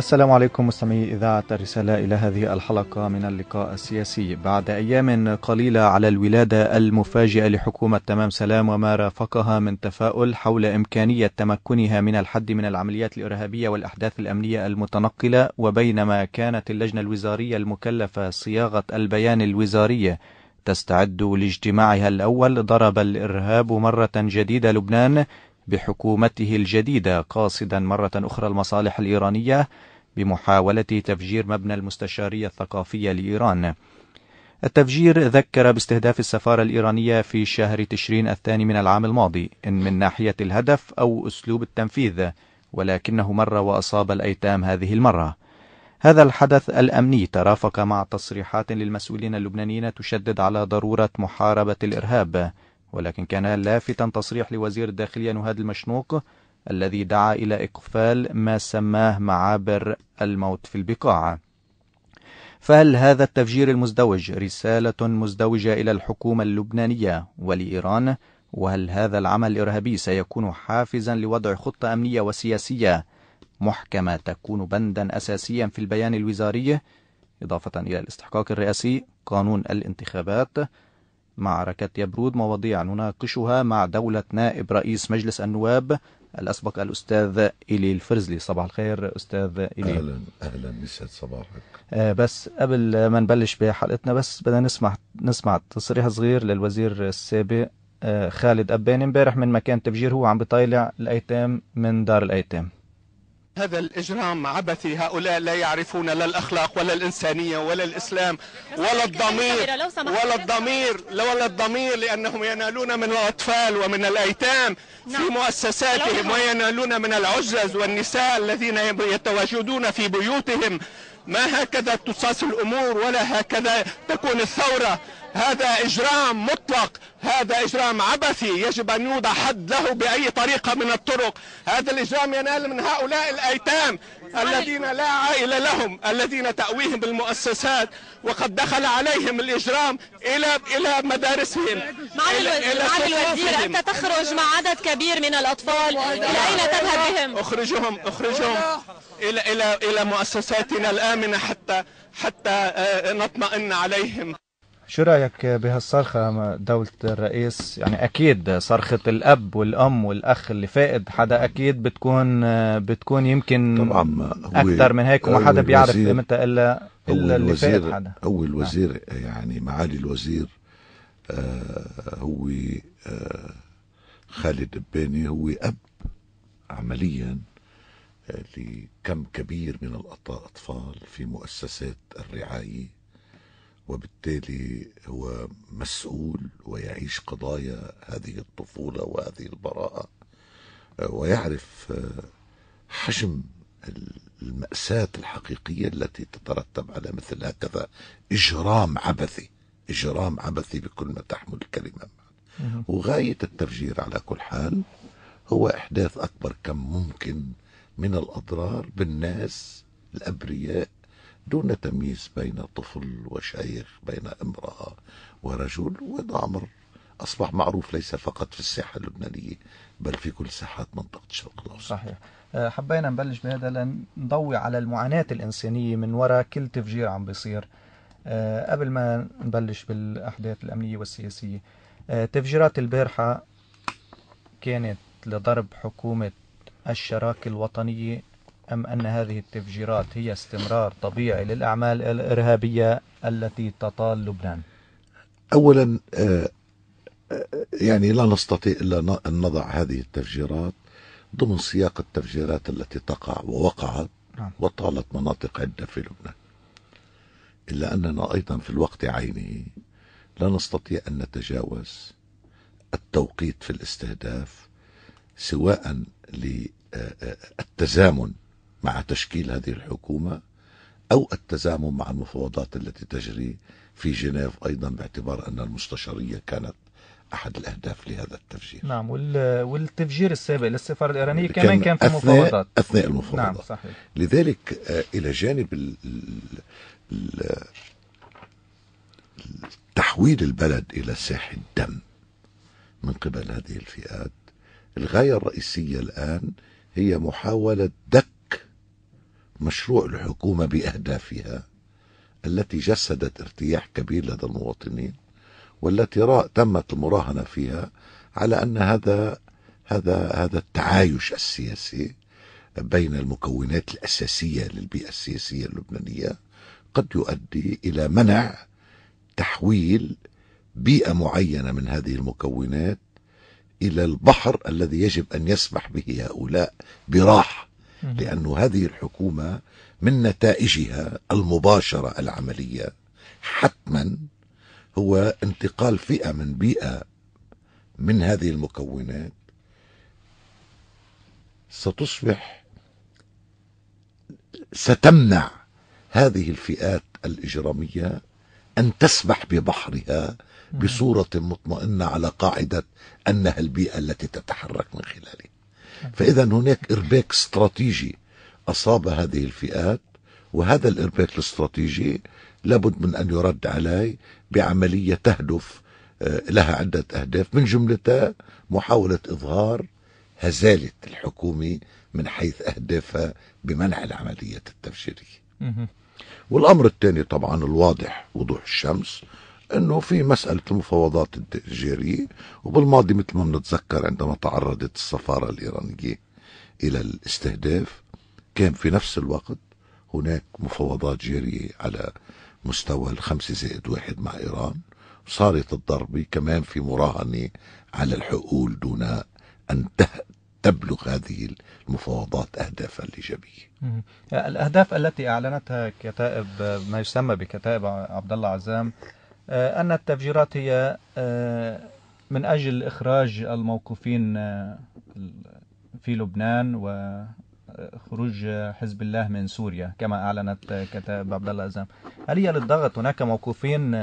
السلام عليكم مستمعي إذاعة الرسالة إلى هذه الحلقة من اللقاء السياسي بعد أيام قليلة على الولادة المفاجئة لحكومة تمام سلام وما رافقها من تفاؤل حول إمكانية تمكنها من الحد من العمليات الإرهابية والأحداث الأمنية المتنقلة وبينما كانت اللجنة الوزارية المكلفة صياغة البيان الوزارية تستعد لاجتماعها الأول ضرب الإرهاب مرة جديدة لبنان بحكومته الجديدة قاصدا مرة أخرى المصالح الإيرانية بمحاولة تفجير مبنى المستشارية الثقافية لإيران التفجير ذكر باستهداف السفارة الإيرانية في شهر تشرين الثاني من العام الماضي إن من ناحية الهدف أو أسلوب التنفيذ ولكنه مر وأصاب الأيتام هذه المرة هذا الحدث الأمني ترافق مع تصريحات للمسؤولين اللبنانيين تشدد على ضرورة محاربة الإرهاب ولكن كان لافتا تصريح لوزير الداخلية نهاد المشنوق الذي دعا إلى إقفال ما سماه معابر الموت في البقاعة فهل هذا التفجير المزدوج رسالة مزدوجة إلى الحكومة اللبنانية ولإيران؟ وهل هذا العمل الإرهابي سيكون حافزا لوضع خطة أمنية وسياسية محكمة تكون بندا أساسيا في البيان الوزاري؟ إضافة إلى الاستحقاق الرئاسي قانون الانتخابات معركة يبرود مواضيع نناقشها مع دولة نائب رئيس مجلس النواب الأسبق الأستاذ إلي الفرزلي صباح الخير أستاذ إلي أهلا أهلا يسعد صباحك آه بس قبل ما نبلش بحلقتنا بس بدنا نسمع نسمع تصريح صغير للوزير السابق آه خالد أباني امبارح من مكان تفجير هو عم بيطالع الأيتام من دار الأيتام هذا الإجرام عبثي هؤلاء لا يعرفون لا الأخلاق ولا الإنسانية ولا الإسلام ولا الضمير ولا الضمير ولا الضمير لأنهم ينالون من الأطفال ومن الأيتام في نعم. مؤسساتهم وينالون من العجز والنساء الذين يتواجدون في بيوتهم ما هكذا تصاص الأمور ولا هكذا تكون الثورة هذا إجرام مطلق هذا إجرام عبثي يجب أن يوضع حد له بأي طريقة من الطرق هذا الإجرام ينال من هؤلاء الأيتام الذين لا عائلة لهم الذين تأويهم المؤسسات وقد دخل عليهم الإجرام إلى إلى مدارسهم معالي الوزير, معالي الوزير أنت تخرج مع عدد كبير من الأطفال إلى أين تذهب بهم؟ أخرجهم أخرجهم إلى إلى إلى مؤسساتنا الآمنة حتى حتى آه، نطمئن عليهم شو رايك بهالصرخه دوله الرئيس يعني اكيد صرخه الاب والام والاخ اللي فاقد حدا اكيد بتكون بتكون يمكن طبعا اكثر من هيك وما حدا بيعرف قيمتها الا الا اللي فاقد حدا اول نعم. وزير يعني معالي الوزير آه هو آه خالد بني هو اب عمليا آه، لكم كبير من الاطفال في مؤسسات الرعايه وبالتالي هو مسؤول ويعيش قضايا هذه الطفولة وهذه البراءة آه، ويعرف آه، حجم المأساة الحقيقية التي تترتب على مثل هكذا إجرام عبثي إجرام عبثي بكل ما تحمل الكلمة وغاية التفجير على كل حال هو إحداث أكبر كم ممكن من الأضرار بالناس الأبرياء دون تمييز بين طفل وشيخ بين امرأة ورجل وهذا أمر أصبح معروف ليس فقط في الساحة اللبنانية بل في كل ساحات منطقة الشرق الأوسط صحيح آه، حبينا نبلش بهذا لنضوي على المعاناة الإنسانية من وراء كل تفجير عم بيصير آه، قبل ما نبلش بالأحداث الأمنية والسياسية آه، تفجيرات البارحة كانت لضرب حكومة الشراكة الوطنية أم أن هذه التفجيرات هي استمرار طبيعي للأعمال الإرهابية التي تطال لبنان أولا آه، آه، يعني لا نستطيع إلا أن نضع هذه التفجيرات ضمن سياق التفجيرات التي تقع ووقعت نعم. وطالت مناطق عدة في لبنان إلا أننا أيضا في الوقت عينه لا نستطيع أن نتجاوز التوقيت في الاستهداف سواء للتزامن آه، مع تشكيل هذه الحكومة أو التزامن مع المفاوضات التي تجري في جنيف أيضا باعتبار أن المستشارية كانت أحد الأهداف لهذا التفجير نعم والتفجير السابق للسفارة الإيرانية كان كمان كان في أثناء مفاوضات أثناء المفاوضات نعم صحيح. لذلك آه، إلى جانب تحويل البلد إلى ساحه الدم من قبل هذه الفئات الغاية الرئيسية الآن هي محاولة دق مشروع الحكومة بأهدافها التي جسدت ارتياح كبير لدى المواطنين والتي تمت المراهنة فيها على أن هذا هذا هذا التعايش السياسي بين المكونات الأساسية للبيئة السياسية اللبنانية قد يؤدي إلى منع تحويل بيئة معينة من هذه المكونات إلى البحر الذي يجب أن يسمح به هؤلاء براحة لأن هذه الحكومة من نتائجها المباشرة العملية حتما هو انتقال فئة من بيئة من هذه المكونات ستصبح ستمنع هذه الفئات الإجرامية أن تسبح ببحرها بصورة مطمئنة على قاعدة أنها البيئة التي تتحرك من خلالها فإذا هناك إرباك استراتيجي أصاب هذه الفئات وهذا الإرباك الاستراتيجي لابد من أن يرد عليه بعملية تهدف آه، لها عدة أهداف من جملتها محاولة إظهار هزالة الحكومة من حيث أهدافها بمنع العملية التفجيرية والأمر الثاني طبعا الواضح وضوح الشمس انه في مساله المفاوضات التجاريه وبالماضي مثل ما بنتذكر عندما تعرضت السفاره الايرانيه الى الاستهداف كان في نفس الوقت هناك مفاوضات جاريه على مستوى الخمسة زائد واحد مع إيران صارت الضربة كمان في مراهنة على الحقول دون أن تبلغ هذه المفاوضات أهدافها الإيجابية الأهداف التي أعلنتها كتائب ما يسمى بكتائب عبد الله عزام آه، أن التفجيرات هي آه، من أجل إخراج الموقوفين آه، في لبنان وخروج حزب الله من سوريا كما أعلنت كتاب عبد الله أزام هل هي للضغط هناك موقوفين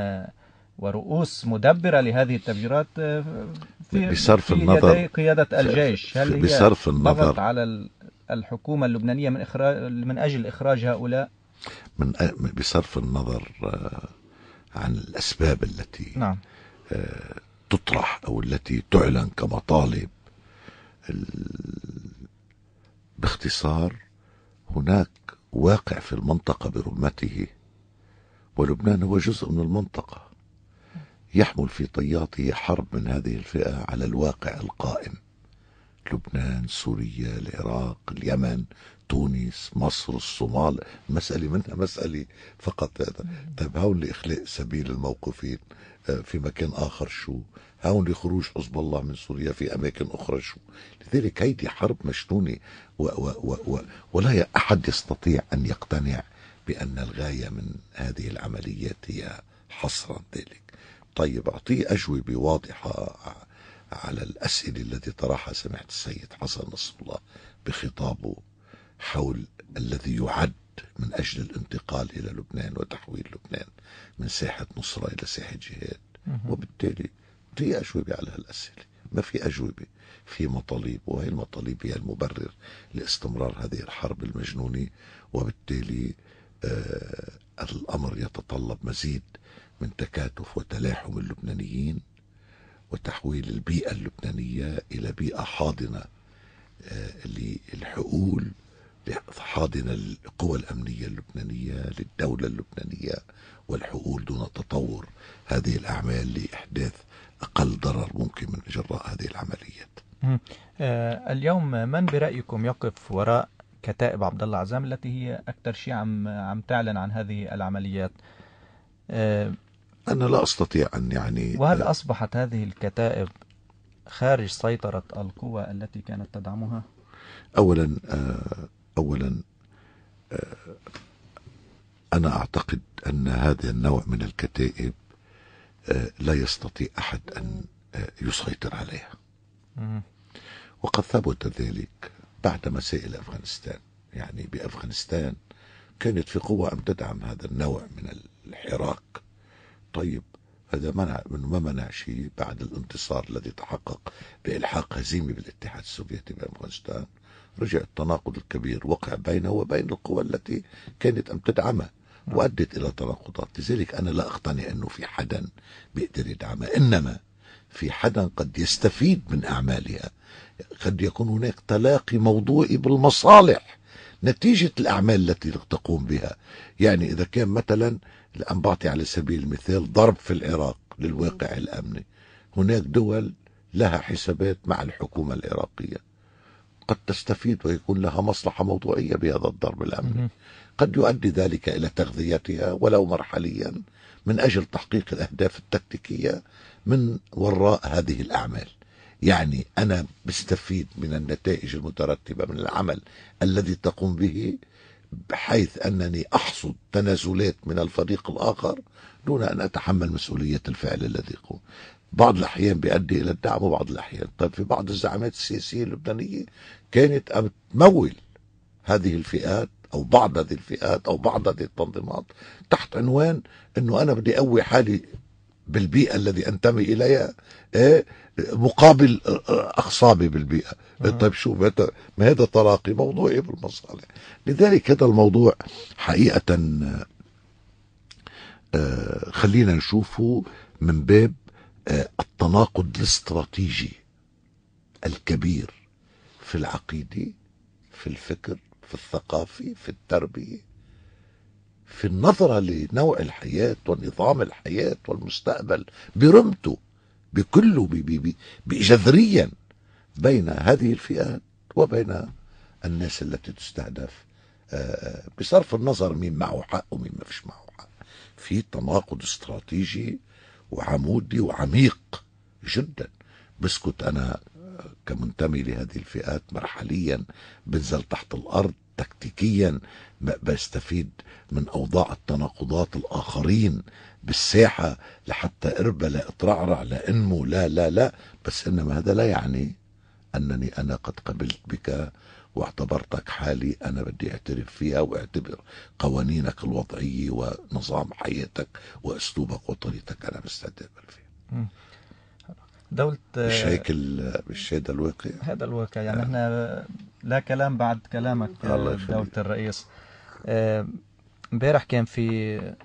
ورؤوس مدبرة لهذه التفجيرات في بصرف في قيادة الجيش هل هي بصرف النظر على الحكومة اللبنانية من إخراج من أجل إخراج هؤلاء من بصرف النظر عن الأسباب التي نعم. آه، تطرح أو التي تعلن كمطالب باختصار هناك واقع في المنطقة برمته ولبنان هو جزء من المنطقة يحمل في طياته حرب من هذه الفئة على الواقع القائم سوريا العراق اليمن تونس مصر الصومال مسألة منها مسألة فقط هذا طيب هون لإخلاء سبيل الموقفين آه، في مكان آخر شو هون لخروج حزب الله من سوريا في أماكن أخرى شو لذلك هيدي حرب مشنونة و و و و ولا أحد يستطيع أن يقتنع بأن الغاية من هذه العمليات هي حصرا ذلك طيب أعطيه أجوبة واضحة آه، على الأسئلة التي طرحها سماحة السيد حسن نصر الله بخطابه حول الذي يعد من أجل الانتقال إلى لبنان وتحويل لبنان من ساحة نصرة إلى ساحة جهاد وبالتالي في أجوبة على هالأسئلة ما في أجوبة في مطالب وهي المطالب هي المبرر لاستمرار هذه الحرب المجنونة وبالتالي آه الأمر يتطلب مزيد من تكاتف وتلاحم اللبنانيين وتحويل البيئة اللبنانية إلى بيئة حاضنة آه، للحقول حاضنة للقوى الأمنية اللبنانية للدولة اللبنانية والحقول دون تطور هذه الأعمال لإحداث أقل ضرر ممكن من إجراء هذه العمليات آه، اليوم من برأيكم يقف وراء كتائب عبد الله عزام التي هي أكثر شيء عم عم تعلن عن هذه العمليات آه، أنا لا أستطيع أن يعني وهل آه، أصبحت هذه الكتائب خارج سيطرة القوى التي كانت تدعمها؟ أولا آه، أولا آه، أنا أعتقد أن هذا النوع من الكتائب لا يستطيع أحد أن يسيطر عليها وقد ثبت ذلك بعد مسائل أفغانستان يعني بأفغانستان كانت في قوة أم تدعم هذا النوع من الحراك طيب هذا منع منه ما منع شيء بعد الانتصار الذي تحقق بإلحاق هزيمة بالاتحاد السوفيتي بأفغانستان رجع التناقض الكبير وقع بينه وبين القوى التي كانت أم تدعمه وأدت إلى تناقضات لذلك أنا لا أقتنع أنه في حدا بيقدر يدعمها إنما في حدا قد يستفيد من أعمالها قد يكون هناك تلاقي موضوعي بالمصالح نتيجة الأعمال التي تقوم بها يعني إذا كان مثلا الآن بعطي على سبيل المثال ضرب في العراق للواقع الأمني هناك دول لها حسابات مع الحكومة العراقية قد تستفيد ويكون لها مصلحة موضوعية بهذا الضرب الأمني قد يؤدي ذلك إلى تغذيتها ولو مرحليا من أجل تحقيق الأهداف التكتيكية من وراء هذه الأعمال يعني أنا بستفيد من النتائج المترتبة من العمل الذي تقوم به بحيث أنني أحصد تنازلات من الفريق الآخر دون أن أتحمل مسؤولية الفعل الذي يقوم بعض الأحيان بيؤدي إلى الدعم وبعض الأحيان طيب في بعض الزعامات السياسية اللبنانية كانت تمول هذه الفئات أو بعض هذه الفئات أو بعض هذه التنظيمات تحت عنوان أنه أنا بدي أقوي حالي بالبيئة الذي أنتمي إليها إيه، مقابل أخصابي بالبيئة آه. طيب شو شوف ما هذا طلاقي موضوعي بالمصالح لذلك هذا الموضوع حقيقه آه خلينا نشوفه من باب آه التناقض الاستراتيجي الكبير في العقيده في الفكر في الثقافه في التربيه في النظرة لنوع الحياة ونظام الحياة والمستقبل برمته بكله بي بي بي بجذريا بين هذه الفئات وبين الناس التي تستهدف آه، آه، بصرف النظر مين معه حق ومين ما فيش معه حق في تناقض استراتيجي وعمودي وعميق جدا بسكت انا آه، كمنتمي لهذه الفئات مرحليا بنزل تحت الارض تكتيكيا بستفيد من اوضاع التناقضات الاخرين بالساحه لحتى اربى لا اترعرع لا انمو لا لا لا بس انما هذا لا يعني أنني أنا قد قبلت بك واعتبرتك حالي أنا بدي أعترف فيها وأعتبر قوانينك الوضعية ونظام حياتك وأسلوبك وطريقتك أنا مستعد فيها دولة مش هيك مش هذا الواقع هذا الواقع يعني آه. احنا لا كلام بعد كلامك آه، دولة الرئيس آه، امبارح كان في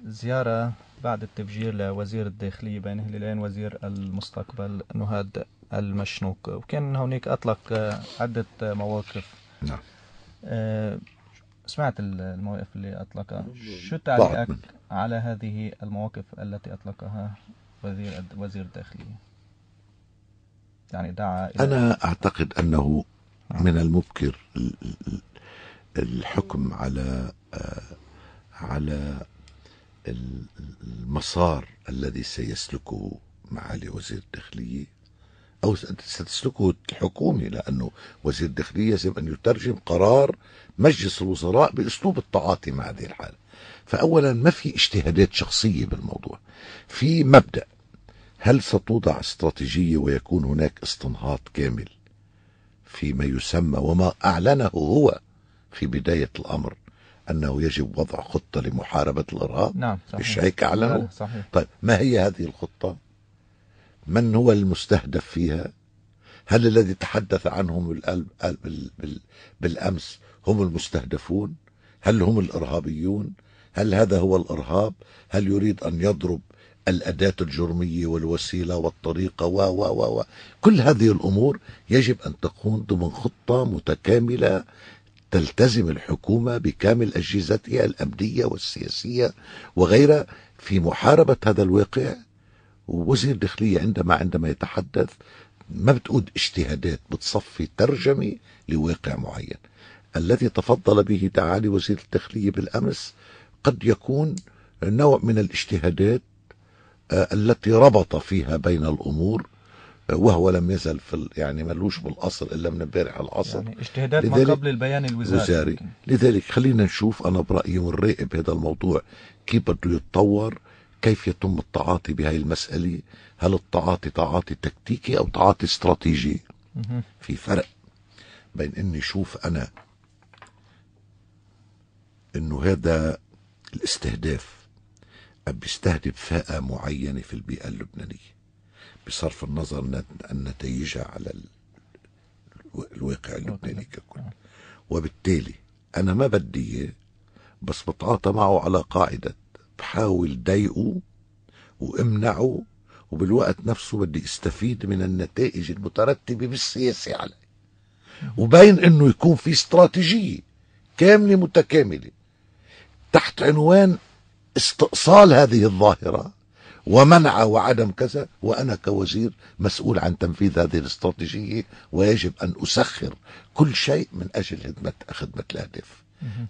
زيارة بعد التفجير لوزير الداخلية بين هلالين وزير المستقبل نهاد المشنوق وكان هناك أطلق آه، عدة آه، مواقف نعم آه، سمعت المواقف اللي أطلقها شو تعليقك على هذه المواقف التي أطلقها وزير وزير الداخلية يعني دعا إلى أنا أعتقد أنه نعم. من المبكر الحكم على على المسار الذي سيسلكه معالي وزير الداخلية أو ستسلكه الحكومة لأنه وزير الداخلية يجب أن يترجم قرار مجلس الوزراء بأسلوب التعاطي مع هذه الحالة فأولا ما في اجتهادات شخصية بالموضوع في مبدأ هل ستوضع استراتيجية ويكون هناك استنهاض كامل فيما يسمى وما أعلنه هو في بداية الأمر أنه يجب وضع خطة لمحاربة الإرهاب نعم صحيح. مش هيك أعلنه صحيح. طيب ما هي هذه الخطة من هو المستهدف فيها هل الذي تحدث عنهم بالامس هم المستهدفون هل هم الارهابيون هل هذا هو الارهاب هل يريد ان يضرب الاداه الجرميه والوسيله والطريقه و و و كل هذه الامور يجب ان تكون ضمن خطه متكامله تلتزم الحكومه بكامل اجهزتها الامنيه والسياسيه وغيرها في محاربه هذا الواقع ووزير الداخلية عندما عندما يتحدث ما بتقود اجتهادات بتصفي ترجمة لواقع معين الذي تفضل به تعالي وزير الداخلية بالأمس قد يكون نوع من الاجتهادات آه، التي ربط فيها بين الأمور آه، وهو لم يزل في يعني ملوش بالاصل الا من امبارح العصر يعني اجتهادات ما قبل البيان الوزاري وزاري. لذلك خلينا نشوف انا برايي ونراقب هذا الموضوع كيف بده يتطور كيف يتم التعاطي بهذه المسألة هل التعاطي تعاطي تكتيكي أو تعاطي استراتيجي في فرق بين أني شوف أنا أنه هذا الاستهداف بيستهدف فئة معينة في البيئة اللبنانية بصرف النظر عن نتائجها على الواقع اللبناني ككل نعم. وبالتالي أنا ما بدي بس بتعاطى معه على قاعدة بحاول ضايقه وامنعه وبالوقت نفسه بدي استفيد من النتائج المترتبة بالسياسة علي وبين انه يكون في استراتيجية كاملة متكاملة تحت عنوان استئصال هذه الظاهرة ومنع وعدم كذا وأنا كوزير مسؤول عن تنفيذ هذه الاستراتيجية ويجب أن أسخر كل شيء من أجل خدمة خدمة الأهداف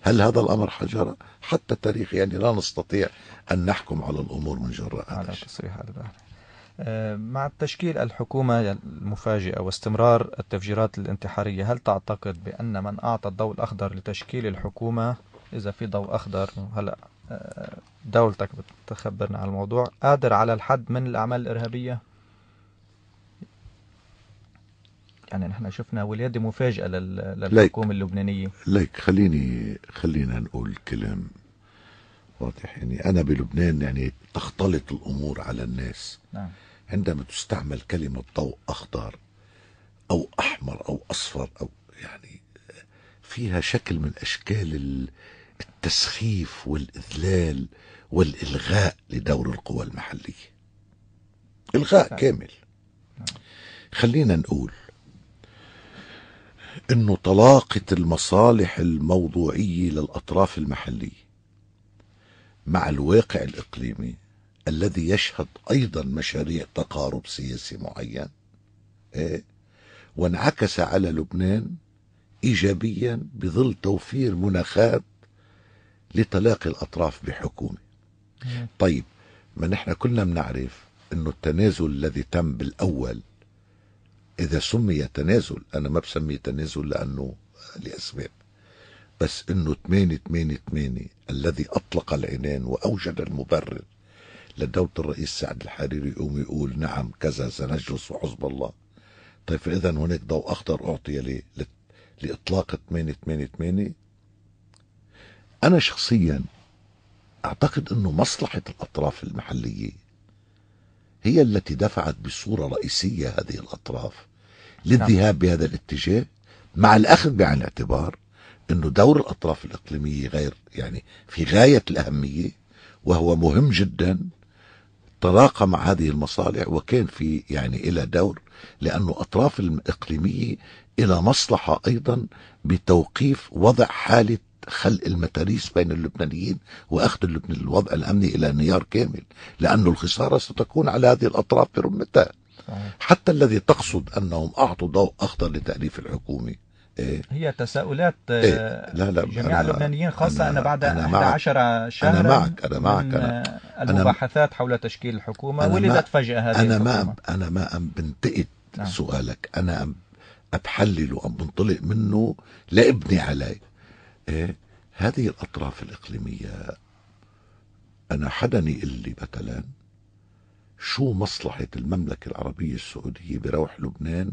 هل هذا الأمر حجر حتى التاريخ يعني لا نستطيع أن نحكم على الأمور من جراء على تصريح آه، مع تشكيل الحكومة المفاجئة واستمرار التفجيرات الانتحارية هل تعتقد بأن من أعطى الضوء الأخضر لتشكيل الحكومة إذا في ضوء أخضر هلأ آه، دولتك بتخبرنا عن الموضوع قادر على الحد من الأعمال الإرهابية يعني نحن شفنا ولاده مفاجأة للحكومه اللبنانيه ليك خليني خلينا نقول كلام واضح يعني انا بلبنان يعني تختلط الامور على الناس نعم. عندما تستعمل كلمه ضوء اخضر او احمر او اصفر او يعني فيها شكل من اشكال التسخيف والاذلال والالغاء لدور القوى المحليه الغاء نعم. كامل نعم. خلينا نقول انه طلاقه المصالح الموضوعيه للاطراف المحليه مع الواقع الاقليمي الذي يشهد ايضا مشاريع تقارب سياسي معين إيه؟ وانعكس على لبنان ايجابيا بظل توفير مناخات لتلاقي الاطراف بحكومه طيب ما نحن كلنا بنعرف انه التنازل الذي تم بالاول إذا سمي تنازل أنا ما بسميه تنازل لأنه لأسباب بس إنه 8 8 8 الذي أطلق العنان وأوجد المبرر لدولة الرئيس سعد الحريري يقوم يقول نعم كذا سنجلس وحزب الله طيب فإذا هناك ضوء أخضر أعطي لي لإطلاق 8 8 8 أنا شخصيا أعتقد أنه مصلحة الأطراف المحلية هي التي دفعت بصورة رئيسية هذه الأطراف للذهاب بهذا الاتجاه مع الأخذ بعين الاعتبار أنه دور الأطراف الإقليمية غير يعني في غاية الأهمية وهو مهم جدا تلاقى مع هذه المصالح وكان في يعني إلى دور لأنه أطراف الإقليمية إلى مصلحة أيضا بتوقيف وضع حالة خلق المتاريس بين اللبنانيين واخذ اللبن الوضع الامني الى انهيار كامل لانه الخساره ستكون على هذه الاطراف برمتها حتى الذي تقصد أنهم أعطوا ضوء أخضر لتأليف الحكومي إيه؟ هي تساؤلات آه، إيه؟ لا لا جميع اللبنانيين خاصة أنا, ان بعد أنا 11 شهر أنا معك أنا معك أنا آه، المباحثات حول تشكيل الحكومة ولدت فجأة هذه أنا ما أنا ما أم بنتقد نعم. سؤالك أنا أم بحلل وعم بنطلق منه لابني عليه إيه؟ هذه الأطراف الإقليمية أنا حدا يقول لي مثلا شو مصلحة المملكة العربية السعودية بروح لبنان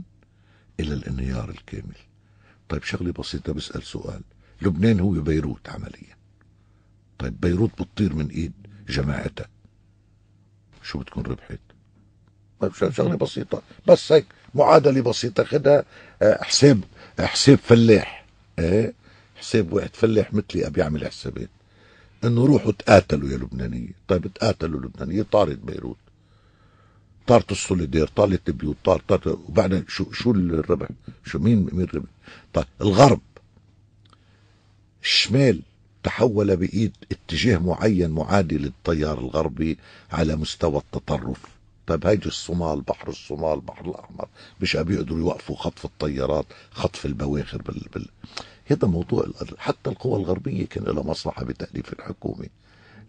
إلى الانهيار الكامل طيب شغلة بسيطة بسأل سؤال لبنان هو بيروت عمليا طيب بيروت بتطير من إيد جماعتها شو بتكون ربحت طيب شغلة بسيطة بس هيك معادلة بسيطة خدها آه، حساب حساب فلاح ايه حساب واحد فلاح مثلي بيعمل حسابات انه روحوا تقاتلوا يا لبنانيه طيب تقاتلوا لبنانيه طارت بيروت طارت السوليدير طارت البيوت طارت طارت وبعدين شو شو الربح شو مين مين الربح طيب الغرب الشمال تحول بإيد اتجاه معين معادي للتيار الغربي على مستوى التطرف طيب هيدي الصومال بحر الصومال بحر الأحمر مش بيقدروا يوقفوا خطف الطيارات خطف البواخر بال... بال... هذا موضوع حتى القوى الغربية كان لها مصلحة بتأليف الحكومة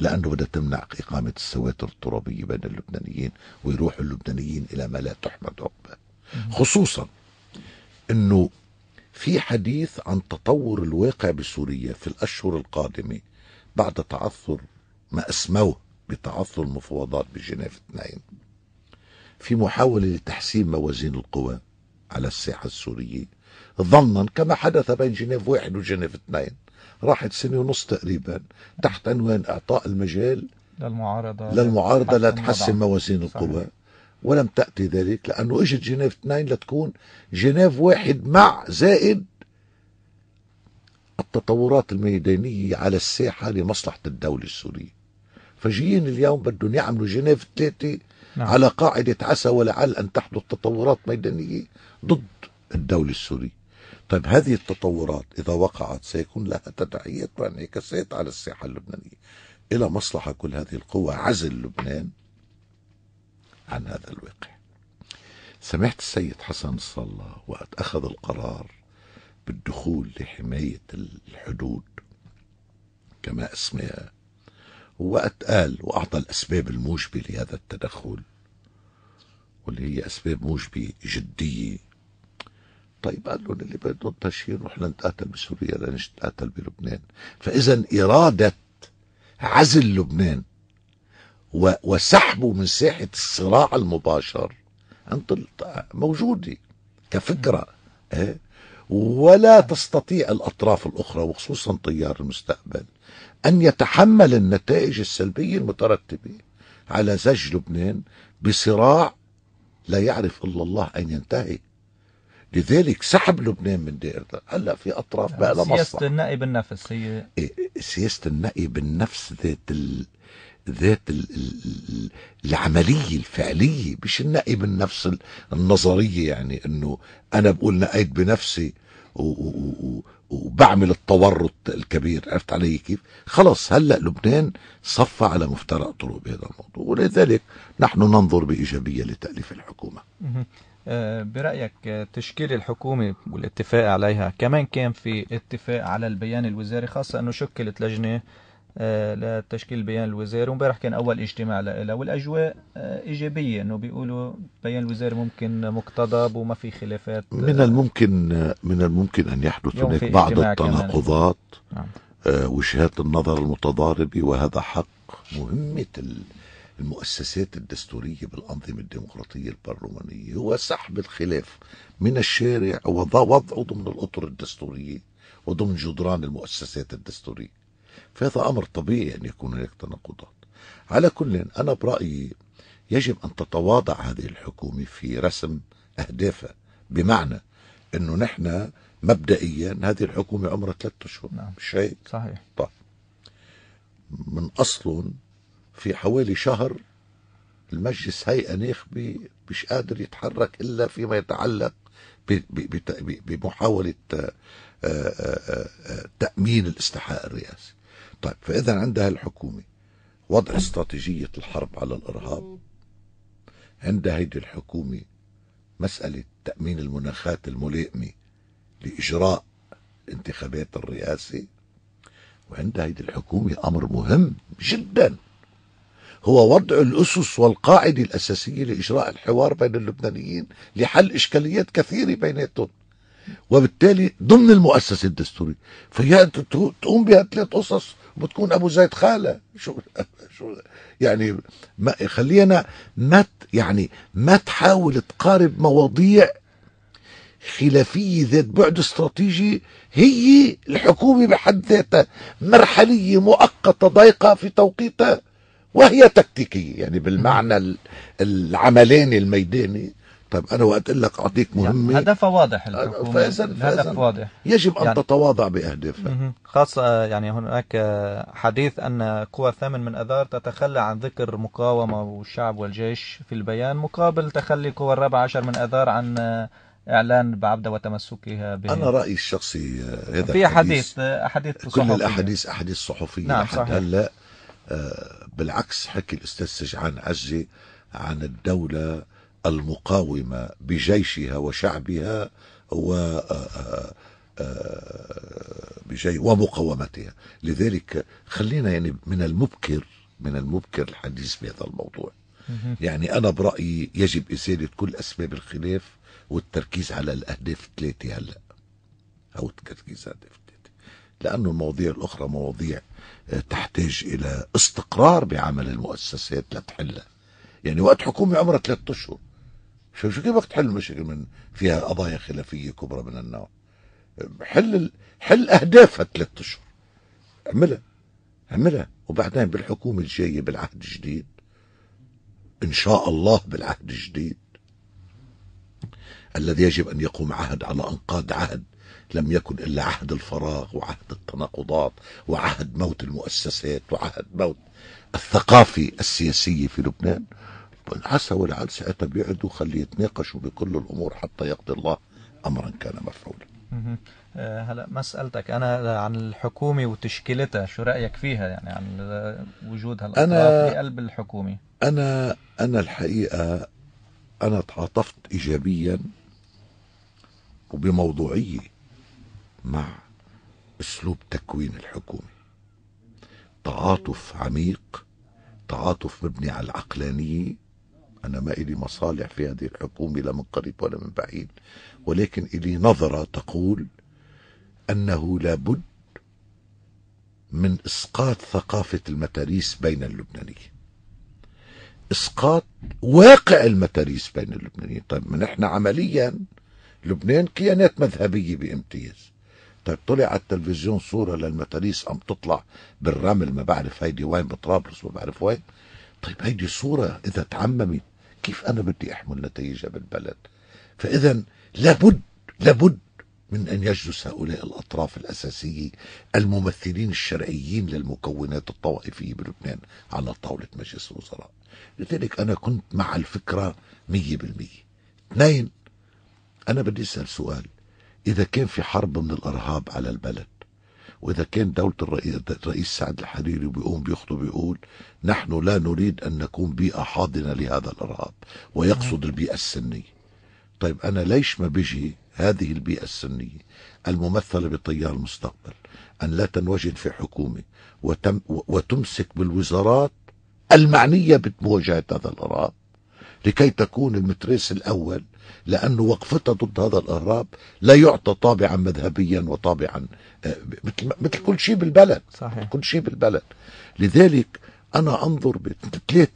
لأنه بدها تمنع إقامة السواتر الترابية بين اللبنانيين ويروح اللبنانيين إلى ما لا تحمد عقباه خصوصا أنه في حديث عن تطور الواقع بسوريا في الأشهر القادمة بعد تعثر ما أسموه بتعثر المفاوضات بجنيف 2 في محاولة لتحسين موازين القوى على الساحة السورية ظنا كما حدث بين جنيف واحد وجنيف اثنين راحت سنة ونص تقريبا تحت عنوان إعطاء المجال للمعارضة للمعارضة لتحسن موازين القوى ولم تأتي ذلك لأنه إجت جنيف 2 لتكون جنيف واحد مع زائد التطورات الميدانية على الساحة لمصلحة الدولة السورية فجيين اليوم بدهم يعملوا جنيف ثلاثة نعم. على قاعدة عسى ولعل أن تحدث تطورات ميدانية ضد الدولة السورية طيب هذه التطورات إذا وقعت سيكون لها تداعيات وانعكاسات على الساحة اللبنانية إلى مصلحة كل هذه القوى عزل لبنان عن هذا الواقع سمعت السيد حسن صلى وقت أخذ القرار بالدخول لحماية الحدود كما اسمها وقت قال وأعطى الأسباب الموجبة لهذا التدخل واللي هي أسباب موجبة جدية طيب قال لهم اللي بده التشهير رحنا نتقاتل بسوريا لنتقاتل نتقاتل بلبنان فاذا اراده عزل لبنان وسحبه من ساحه الصراع المباشر انت موجوده كفكره ايه ولا تستطيع الاطراف الاخرى وخصوصا تيار المستقبل ان يتحمل النتائج السلبيه المترتبه على زج لبنان بصراع لا يعرف الا الله ان ينتهي لذلك سحب لبنان من دائرته هلا في أطراف بقى مصلحه سياسة النقي بالنفس هي إيه سياسة النقي بالنفس ذات ال... ذات ال... العملية الفعلية مش النقي بالنفس النظرية يعني إنه أنا بقول نقيت بنفسي و... و... وبعمل التورط الكبير عرفت علي كيف خلص هلا لبنان صفى على مفترق طرق بهذا الموضوع ولذلك نحن ننظر بايجابيه لتاليف الحكومه آه، برأيك آه، تشكيل الحكومة والاتفاق عليها كمان كان في اتفاق على البيان الوزاري خاصة أنه شكلت لجنة آه، لتشكيل البيان الوزاري وامبارح كان أول اجتماع لها والأجواء إيجابية أنه بيقولوا البيان الوزاري ممكن مقتضب وما في خلافات من الممكن من الممكن أن يحدث هناك بعض التناقضات نعم. وجهات النظر المتضاربة وهذا حق مهمة المؤسسات الدستورية بالأنظمة الديمقراطية البرلمانية هو سحب الخلاف من الشارع ووضعه ضمن الأطر الدستورية وضمن جدران المؤسسات الدستورية فهذا أمر طبيعي أن يكون هناك تناقضات على كل أنا برأيي يجب أن تتواضع هذه الحكومة في رسم أهدافها بمعنى أنه نحن مبدئيا هذه الحكومة عمرها ثلاثة أشهر نعم. مش هيك صحيح طيب من أصلهم في حوالي شهر المجلس هيئة نخبي مش قادر يتحرك إلا فيما يتعلق بمحاولة آه، آه، آه، تأمين الاستحقاق الرئاسي طيب فإذا عندها الحكومة وضع استراتيجية الحرب على الإرهاب عند هيدي الحكومة مسألة تأمين المناخات الملائمة لإجراء انتخابات الرئاسة وعند هيدي الحكومة أمر مهم جدا هو وضع الأسس والقاعدة الأساسية لإجراء الحوار بين اللبنانيين لحل إشكاليات كثيرة بيناتهم وبالتالي ضمن المؤسسة الدستورية فهي تقوم بها ثلاث قصص وبتكون أبو زيد خالة شو شو يعني ما خلينا ما يعني ما تحاول تقارب مواضيع خلافية ذات بعد استراتيجي هي الحكومة بحد ذاتها مرحلية مؤقتة ضيقة في توقيتها وهي تكتيكية يعني بالمعنى العملاني الميداني طيب انا وقت اقول لك اعطيك يعني مهمه يعني هدفها واضح الحكومه الهدف أه، يعني واضح يجب ان يعني تتواضع باهدافها خاصه يعني هناك حديث ان قوى الثامن من اذار تتخلى عن ذكر مقاومه والشعب والجيش في البيان مقابل تخلي قوى الرابع عشر من اذار عن اعلان بعبده وتمسكها به انا رايي الشخصي آه، هذا في حديث احاديث كل الاحاديث احاديث صحفيه نعم صحيح هلا بالعكس حكي الأستاذ سجعان عزي عن الدولة المقاومة بجيشها وشعبها و آه، آه، آه، بجي ومقاومتها لذلك خلينا يعني من المبكر من المبكر الحديث بهذا الموضوع يعني أنا برأيي يجب إزالة كل أسباب الخلاف والتركيز على الأهداف الثلاثة هلأ أو التركيز على الأهداف الثلاثة لأنه المواضيع الأخرى مواضيع تحتاج إلى استقرار بعمل المؤسسات لتحلها يعني وقت حكومة عمرها ثلاثة أشهر شو شو بدك تحل مشاكل من فيها قضايا خلافية كبرى من النوع حل حل أهدافها ثلاثة أشهر اعملها اعملها وبعدين بالحكومة الجاية بالعهد الجديد إن شاء الله بالعهد الجديد الذي يجب أن يقوم عهد على أنقاض عهد لم يكن إلا عهد الفراغ وعهد التناقضات وعهد موت المؤسسات وعهد موت الثقافي السياسي في لبنان العسى والعال ساعتها بيقعدوا خلي يتناقشوا بكل الامور حتى يقضي الله امرا كان مفعولا. آه، هلا ما سالتك انا عن الحكومه وتشكيلتها شو رايك فيها يعني عن وجود هالاطراف في قلب الحكومه انا انا الحقيقه انا تعاطفت ايجابيا وبموضوعيه مع اسلوب تكوين الحكومه تعاطف عميق تعاطف مبني على العقلانيه انا ما الي مصالح في هذه الحكومه لا من قريب ولا من بعيد ولكن الي نظره تقول انه لابد من اسقاط ثقافه المتاريس بين اللبنانيين اسقاط واقع المتاريس بين اللبنانيين طيب من احنا عمليا لبنان كيانات مذهبيه بامتياز طيب طلع على التلفزيون صورة للمتاريس عم تطلع بالرمل ما بعرف هيدي وين بطرابلس ما بعرف وين طيب هيدي صورة إذا تعممت كيف أنا بدي أحمل نتائجها بالبلد فإذا لابد لابد من أن يجلس هؤلاء الأطراف الأساسية الممثلين الشرعيين للمكونات الطوائفية بلبنان على طاولة مجلس الوزراء لذلك أنا كنت مع الفكرة مية بالمية اثنين أنا بدي أسأل سؤال إذا كان في حرب من الإرهاب على البلد وإذا كان دولة الرئيس سعد الحريري بيقوم بيخطب بيقول نحن لا نريد أن نكون بيئة حاضنة لهذا الإرهاب ويقصد نعم. البيئة السنية طيب أنا ليش ما بيجي هذه البيئة السنية الممثلة بتيار المستقبل أن لا تنوجد في حكومة وتم وتمسك بالوزارات المعنية بمواجهة هذا الإرهاب لكي تكون المتريس الأول لأنه وقفتها ضد هذا الإرهاب لا يعطى طابعا مذهبيا وطابعا آه، مثل مثل كل شيء بالبلد صحيح. كل شيء بالبلد لذلك أنا أنظر بثلاثة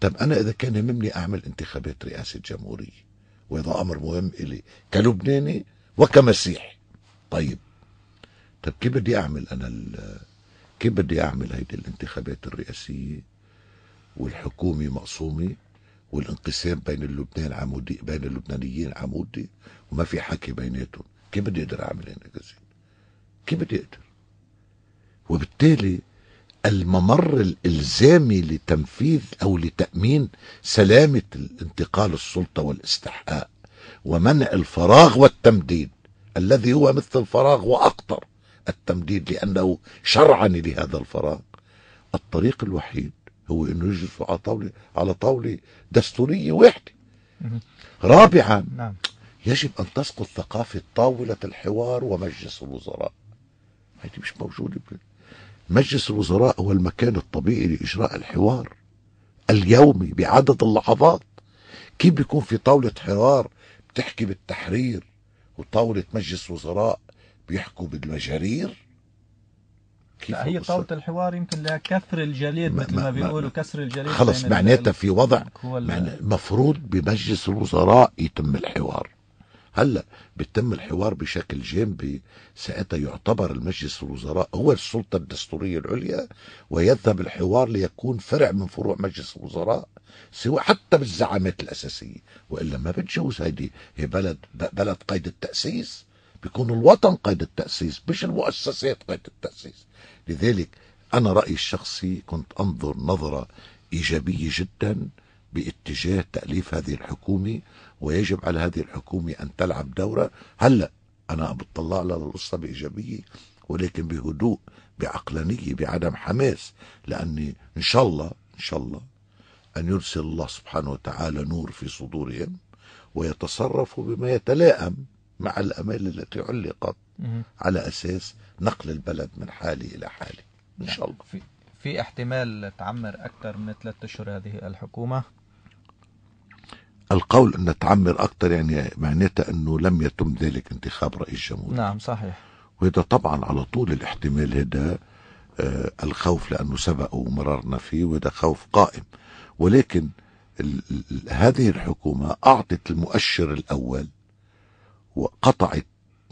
طب أنا إذا كان يهمني أعمل انتخابات رئاسة جمهورية وهذا أمر مهم إلي كلبناني وكمسيحي طيب طب كيف بدي أعمل أنا كيف بدي أعمل هيدي الانتخابات الرئاسية والحكومة مقسومة والانقسام بين اللبنان عمودي بين اللبنانيين عمودي وما في حكي بيناتهم كيف بدي اقدر اعمل هنا جزيره كيف بدي اقدر وبالتالي الممر الالزامي لتنفيذ او لتامين سلامه الانتقال السلطه والاستحقاق ومنع الفراغ والتمديد الذي هو مثل الفراغ واخطر التمديد لانه شرعني لهذا الفراغ الطريق الوحيد هو انه يجلس على طاوله على طاوله دستوريه واحده رابعا نعم. يجب ان تسقط ثقافه طاوله الحوار ومجلس الوزراء هذه مش موجوده مجلس الوزراء هو المكان الطبيعي لاجراء الحوار اليومي بعدد اللحظات كيف بيكون في طاوله حوار بتحكي بالتحرير وطاوله مجلس وزراء بيحكوا بالمجارير لا هي طاولة الحوار يمكن لها كثر الجليد ما مثل ما, ما بيقولوا كسر الجليد خلص معناتها في وضع المفروض بمجلس الوزراء يتم الحوار هلا بيتم الحوار بشكل جانبي ساعتها يعتبر المجلس الوزراء هو السلطه الدستوريه العليا ويذهب الحوار ليكون فرع من فروع مجلس الوزراء سواء حتى بالزعامات الاساسيه والا ما بتجوز هيدي هي بلد بلد قيد التاسيس بيكون الوطن قيد التاسيس مش المؤسسات قيد التاسيس لذلك أنا رأيي الشخصي كنت أنظر نظرة إيجابية جدا باتجاه تأليف هذه الحكومة ويجب على هذه الحكومة أن تلعب دورة هلأ أنا بطلع على القصة بإيجابية ولكن بهدوء بعقلانية بعدم حماس لأني إن شاء الله إن شاء الله أن يرسل الله سبحانه وتعالى نور في صدورهم ويتصرفوا بما يتلائم مع الأمال التي علقت على أساس نقل البلد من حاله إلى حاله إن شاء الله في, في احتمال تعمر أكثر من ثلاثة أشهر هذه الحكومة القول أن تعمر أكثر يعني معناتها أنه لم يتم ذلك انتخاب رئيس جمهورية نعم صحيح وهذا طبعا على طول الاحتمال هذا آه الخوف لأنه سبق ومررنا فيه وهذا خوف قائم ولكن هذه الحكومة أعطت المؤشر الأول وقطعت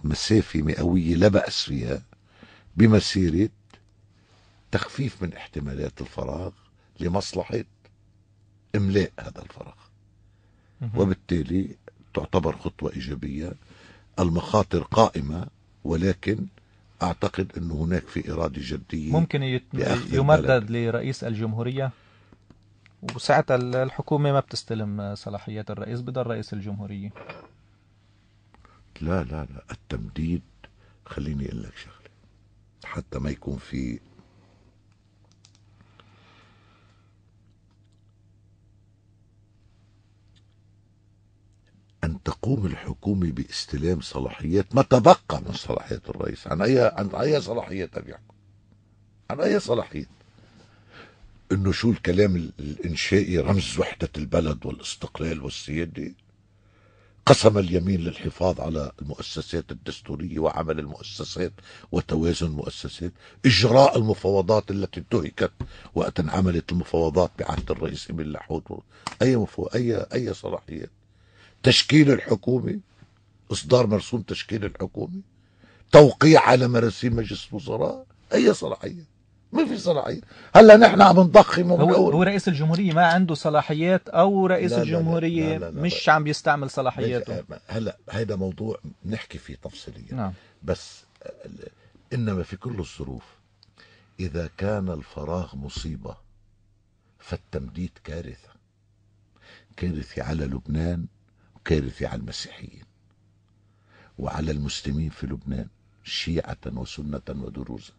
مسافة مئوية لا بأس فيها بمسيرة تخفيف من احتمالات الفراغ لمصلحة إملاء هذا الفراغ وبالتالي تعتبر خطوة إيجابية المخاطر قائمة ولكن أعتقد أن هناك في إرادة جدية ممكن يمدد لرئيس الجمهورية وساعتها الحكومة ما بتستلم صلاحيات الرئيس بضل رئيس الجمهورية لا لا لا التمديد خليني أقول لك شغله حتى ما يكون في أن تقوم الحكومة باستلام صلاحيات ما تبقى من صلاحيات الرئيس عن أي عن أي صلاحية أن عن أي صلاحيات إنه شو الكلام الإنشائي رمز وحدة البلد والاستقلال والسيادة قسم اليمين للحفاظ على المؤسسات الدستورية وعمل المؤسسات وتوازن المؤسسات إجراء المفاوضات التي انتهكت وقت انعملت المفاوضات بعهد الرئيس إبن لحوت أي, مفو... أي أي صلاحيات تشكيل الحكومة إصدار مرسوم تشكيل الحكومة توقيع على مراسيم مجلس الوزراء أي صلاحيات ما في صلاحيه هلا نحن عم نضخم هو, هو رئيس الجمهوريه ما عنده صلاحيات او رئيس لا الجمهوريه لا لا لا لا مش عم بيستعمل صلاحياته إيه، إيه، هلا هيدا موضوع نحكي فيه تفصيليا نعم. بس انما في كل الظروف اذا كان الفراغ مصيبه فالتمديد كارثه كارثه على لبنان وكارثه على المسيحيين وعلى المسلمين في لبنان شيعه وسنه ودروزا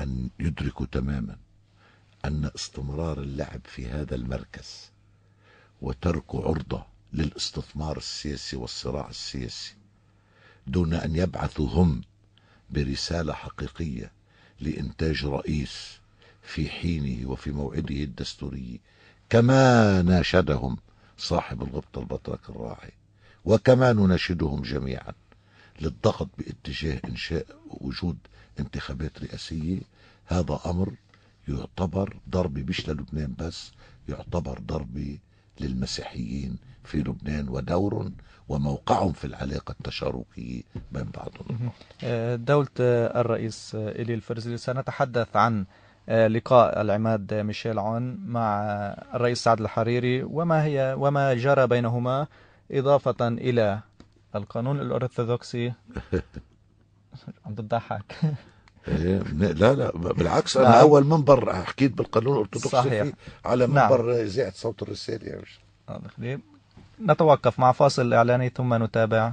أن يدركوا تماما أن استمرار اللعب في هذا المركز وترك عرضة للاستثمار السياسي والصراع السياسي دون أن يبعثوا هم برسالة حقيقية لإنتاج رئيس في حينه وفي موعده الدستوري كما ناشدهم صاحب الغبطة البطرك الراعي وكما نناشدهم جميعا للضغط باتجاه إنشاء وجود انتخابات رئاسية هذا أمر يعتبر ضربة مش للبنان بس يعتبر ضربة للمسيحيين في لبنان ودورهم وموقعهم في العلاقة التشاركية بين بعضهم آه، دولة آه، الرئيس آه، إلي الفرزلي سنتحدث عن لقاء العماد ميشيل عون مع الرئيس سعد الحريري وما هي وما جرى بينهما إضافة إلى القانون الأرثوذكسي عم تضحك إيه، لا لا بالعكس انا نعم. اول نعم. منبر حكيت بالقانون الارثوذكسي على منبر نعم. اذاعه صوت الرساله يا نعم. نتوقف مع فاصل اعلاني ثم نتابع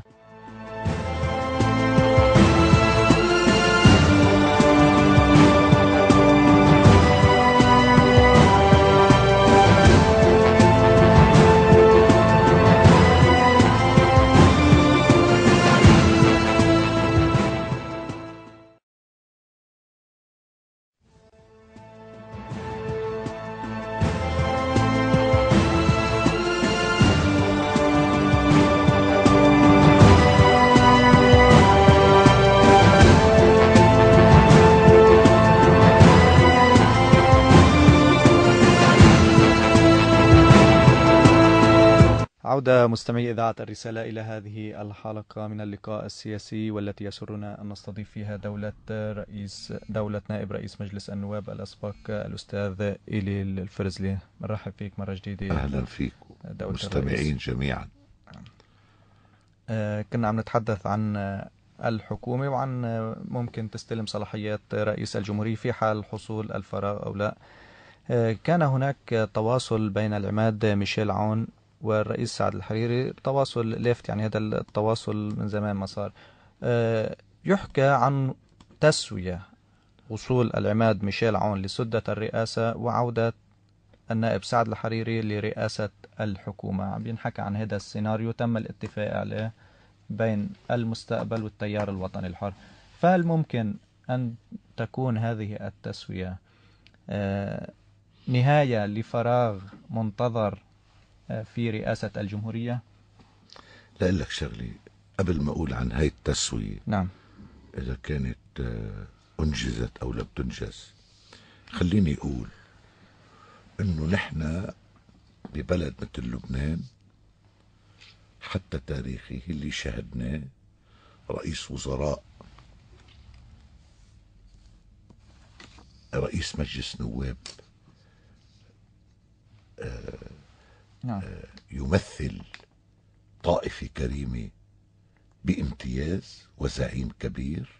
العودة مستمعي إذاعة الرسالة إلى هذه الحلقة من اللقاء السياسي والتي يسرنا أن نستضيف فيها دولة رئيس دولة نائب رئيس مجلس النواب الأسبق الأستاذ إيلي الفرزلي مرحب فيك مرة جديدة أهلا فيك مستمعين جميعا آه، كنا عم نتحدث عن الحكومة وعن ممكن تستلم صلاحيات رئيس الجمهورية في حال حصول الفراغ أو لا آه، كان هناك تواصل بين العماد ميشيل عون والرئيس سعد الحريري تواصل لافت يعني هذا التواصل من زمان ما صار آه، يحكى عن تسوية وصول العماد ميشيل عون لسدة الرئاسة وعودة النائب سعد الحريري لرئاسة الحكومة عم بينحكى عن هذا السيناريو تم الاتفاق عليه بين المستقبل والتيار الوطني الحر فهل ممكن أن تكون هذه التسوية آه، نهاية لفراغ منتظر في رئاسة الجمهورية لا لك شغلي قبل ما أقول عن هاي التسوية نعم إذا كانت آه، أنجزت أو لم تنجز خليني أقول أنه نحن ببلد مثل لبنان حتى تاريخه اللي شهدناه رئيس وزراء رئيس مجلس نواب آه نعم. آه، يمثل طائفة كريمة بامتياز وزعيم كبير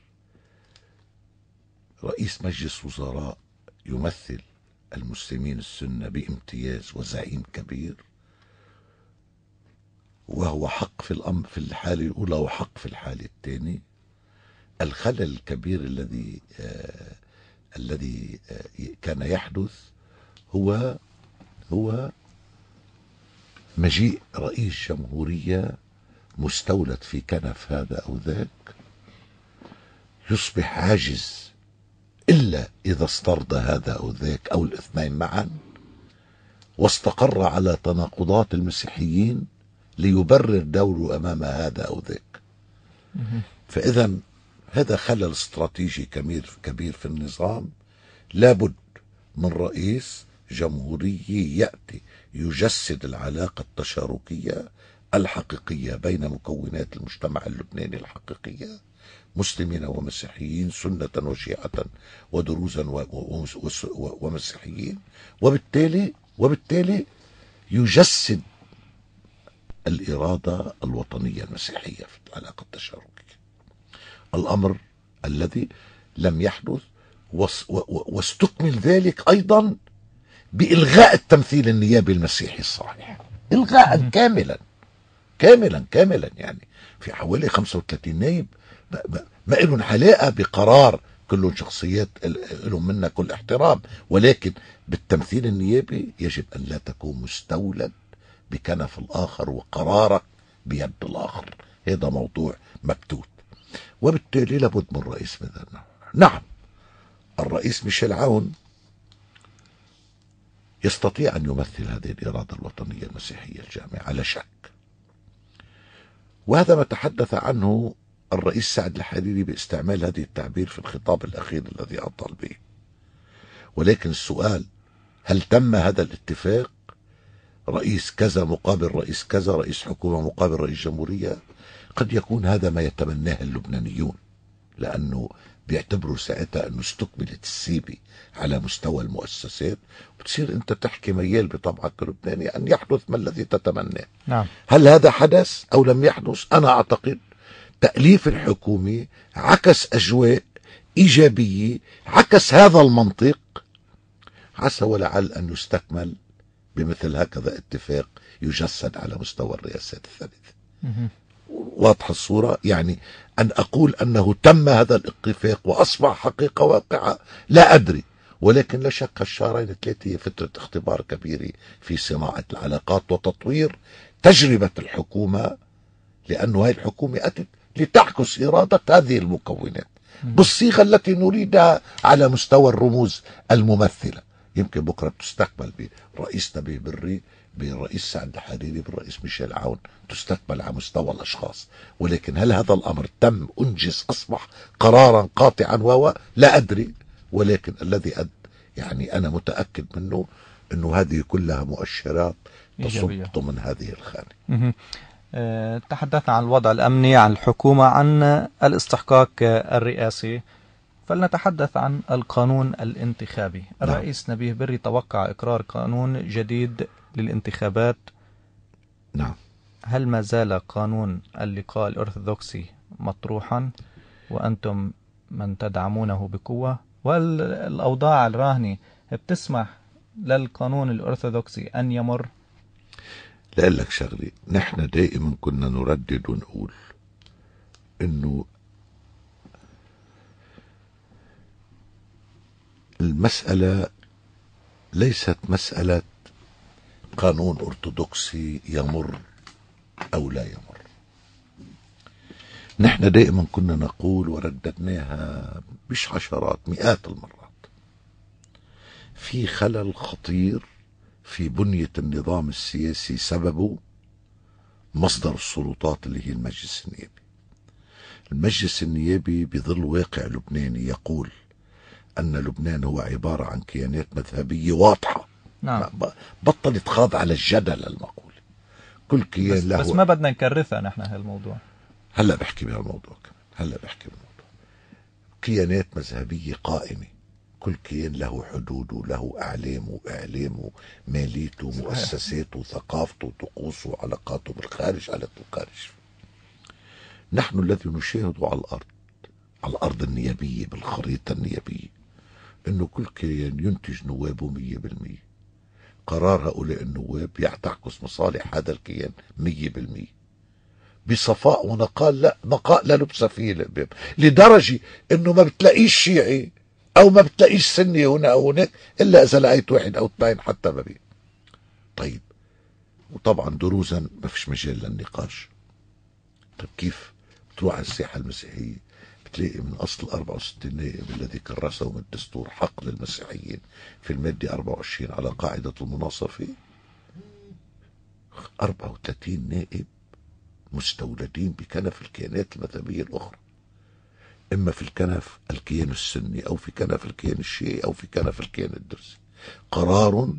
رئيس مجلس وزراء يمثل المسلمين السنة بامتياز وزعيم كبير وهو حق في الأمر في الحالة الأولى وحق في الحالة الثانية الخلل الكبير الذي آه الذي آه كان يحدث هو هو مجيء رئيس جمهورية مستولد في كنف هذا أو ذاك يصبح عاجز إلا إذا استرضى هذا أو ذاك أو الاثنين معا واستقر على تناقضات المسيحيين ليبرر دوره أمام هذا أو ذاك فإذا هذا خلل استراتيجي كبير كبير في النظام لابد من رئيس جمهوري يأتي يجسد العلاقة التشاركية الحقيقية بين مكونات المجتمع اللبناني الحقيقية مسلمين ومسيحيين سنة وشيعة ودروزا ومسيحيين وبالتالي وبالتالي يجسد الإرادة الوطنية المسيحية في العلاقة التشاركية الأمر الذي لم يحدث واستكمل ذلك أيضا بإلغاء التمثيل النيابي المسيحي الصحيح إلغاء كاملا كاملا كاملا يعني في حوالي 35 نائب ما لهم علاقة بقرار كلهم شخصيات لهم منا كل احترام ولكن بالتمثيل النيابي يجب أن لا تكون مستولا بكنف الآخر وقرارك بيد الآخر هذا موضوع مبتوت وبالتالي لابد من رئيس من نعم الرئيس ميشيل عون يستطيع أن يمثل هذه الإرادة الوطنية المسيحية الجامعة لا شك وهذا ما تحدث عنه الرئيس سعد الحريري باستعمال هذه التعبير في الخطاب الأخير الذي أطل به ولكن السؤال هل تم هذا الاتفاق رئيس كذا مقابل رئيس كذا رئيس حكومة مقابل رئيس جمهورية قد يكون هذا ما يتمناه اللبنانيون لأنه بيعتبروا ساعتها انه استكملت السيبي على مستوى المؤسسات وتصير انت تحكي ميال بطبعك اللبناني يعني ان يحدث ما الذي تتمناه نعم. هل هذا حدث او لم يحدث انا اعتقد تاليف الحكومه عكس اجواء ايجابيه عكس هذا المنطق عسى ولعل ان يستكمل بمثل هكذا اتفاق يجسد على مستوى الرئاسات الثالثه واضحة الصورة يعني أن أقول أنه تم هذا الاتفاق وأصبح حقيقة واقعة لا أدري ولكن لا شك الشهرين الثلاثة هي فترة اختبار كبيرة في صناعة العلاقات وتطوير تجربة الحكومة لأنه هذه الحكومة أتت لتعكس إرادة هذه المكونات بالصيغة التي نريدها على مستوى الرموز الممثلة يمكن بكرة تستقبل نبيه بري بين الرئيس سعد الحريري والرئيس ميشيل عون تستقبل على مستوى الاشخاص ولكن هل هذا الامر تم انجز اصبح قرارا قاطعا وهو لا ادري ولكن الذي أد يعني انا متاكد منه انه هذه كلها مؤشرات تصب ضمن هذه الخانه آه، تحدثنا عن الوضع الامني عن الحكومه عن الاستحقاق الرئاسي فلنتحدث عن القانون الانتخابي نعم. الرئيس نعم. نبيه بري توقع إقرار قانون جديد للانتخابات نعم هل ما زال قانون اللقاء الأرثوذكسي مطروحا وأنتم من تدعمونه بقوة والأوضاع الراهنة بتسمح للقانون الأرثوذكسي أن يمر لأقول لك شغلي نحن دائما كنا نردد ونقول أنه المسألة ليست مسألة قانون أرثوذكسي يمر أو لا يمر نحن دائما كنا نقول ورددناها مش عشرات مئات المرات في خلل خطير في بنية النظام السياسي سببه مصدر السلطات اللي هي المجلس النيابي المجلس النيابي بظل واقع لبناني يقول أن لبنان هو عبارة عن كيانات مذهبية واضحة نعم بطل يتخاض على الجدل المقول كل كيان بس, له بس ما بدنا نكرثها نحن هالموضوع هلا بحكي بهالموضوع كمان هلا بحكي بالموضوع كيانات مذهبيه قائمه كل كيان له حدوده له أعلامه إعلامه ماليته مؤسساته ثقافته طقوسه علاقاته بالخارج على الخارج نحن الذي نشاهد على الأرض على الأرض النيابية بالخريطة النيابية أنه كل كيان ينتج نوابه مية بالمية قرار هؤلاء النواب تعكس مصالح هذا الكيان مية بالمية بصفاء ونقاء لا نقاء لا لبس فيه الأباب لدرجة أنه ما بتلاقيش شيعي أو ما بتلاقيش سني هنا أو هناك إلا إذا لقيت واحد أو اثنين حتى ما بين طيب وطبعا دروزا ما فيش مجال للنقاش طيب كيف بتروح على الساحة المسيحية بتلاقي من أصل 64 نائب الذي كرسه من الدستور حق للمسيحيين في المادة 24 على قاعدة المناصفة 34 نائب مستولدين بكنف الكيانات المذهبية الأخرى إما في الكنف الكيان السني أو في كنف الكيان الشيعي أو في كنف الكيان الدرزي قرار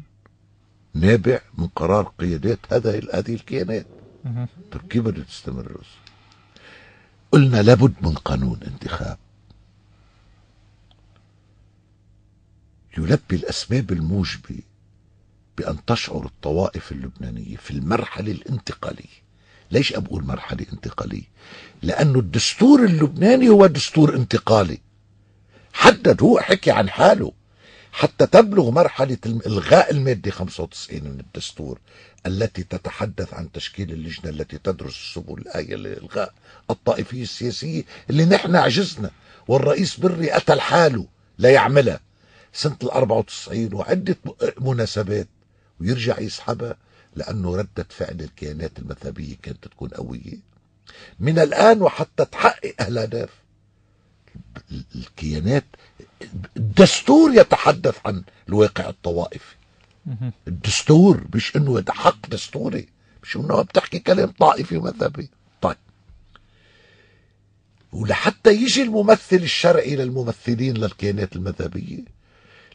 نابع من قرار قيادات هذه هذه الكيانات طيب كيف بدها تستمر الأسرة؟ قلنا لابد من قانون انتخاب يلبي الأسباب الموجبة بأن تشعر الطوائف اللبنانية في المرحلة الانتقالية ليش أقول مرحلة انتقالية لأنه الدستور اللبناني هو دستور انتقالي حدد هو حكي عن حاله حتى تبلغ مرحلة الغاء المادة 95 من الدستور التي تتحدث عن تشكيل اللجنة التي تدرس السبل الآية لإلغاء الطائفية السياسية اللي نحن عجزنا والرئيس بري أتى حاله لا يعملها سنة ال 94 وعدة مناسبات ويرجع يسحبها لأنه ردة فعل الكيانات المذهبية كانت تكون قوية من الآن وحتى تحقق الأهداف الكيانات الدستور يتحدث عن الواقع الطوائفي الدستور مش انه ده حق دستوري مش انه بتحكي كلام طائفي ومذهبي طيب ولحتى يجي الممثل الشرعي للممثلين للكيانات المذهبيه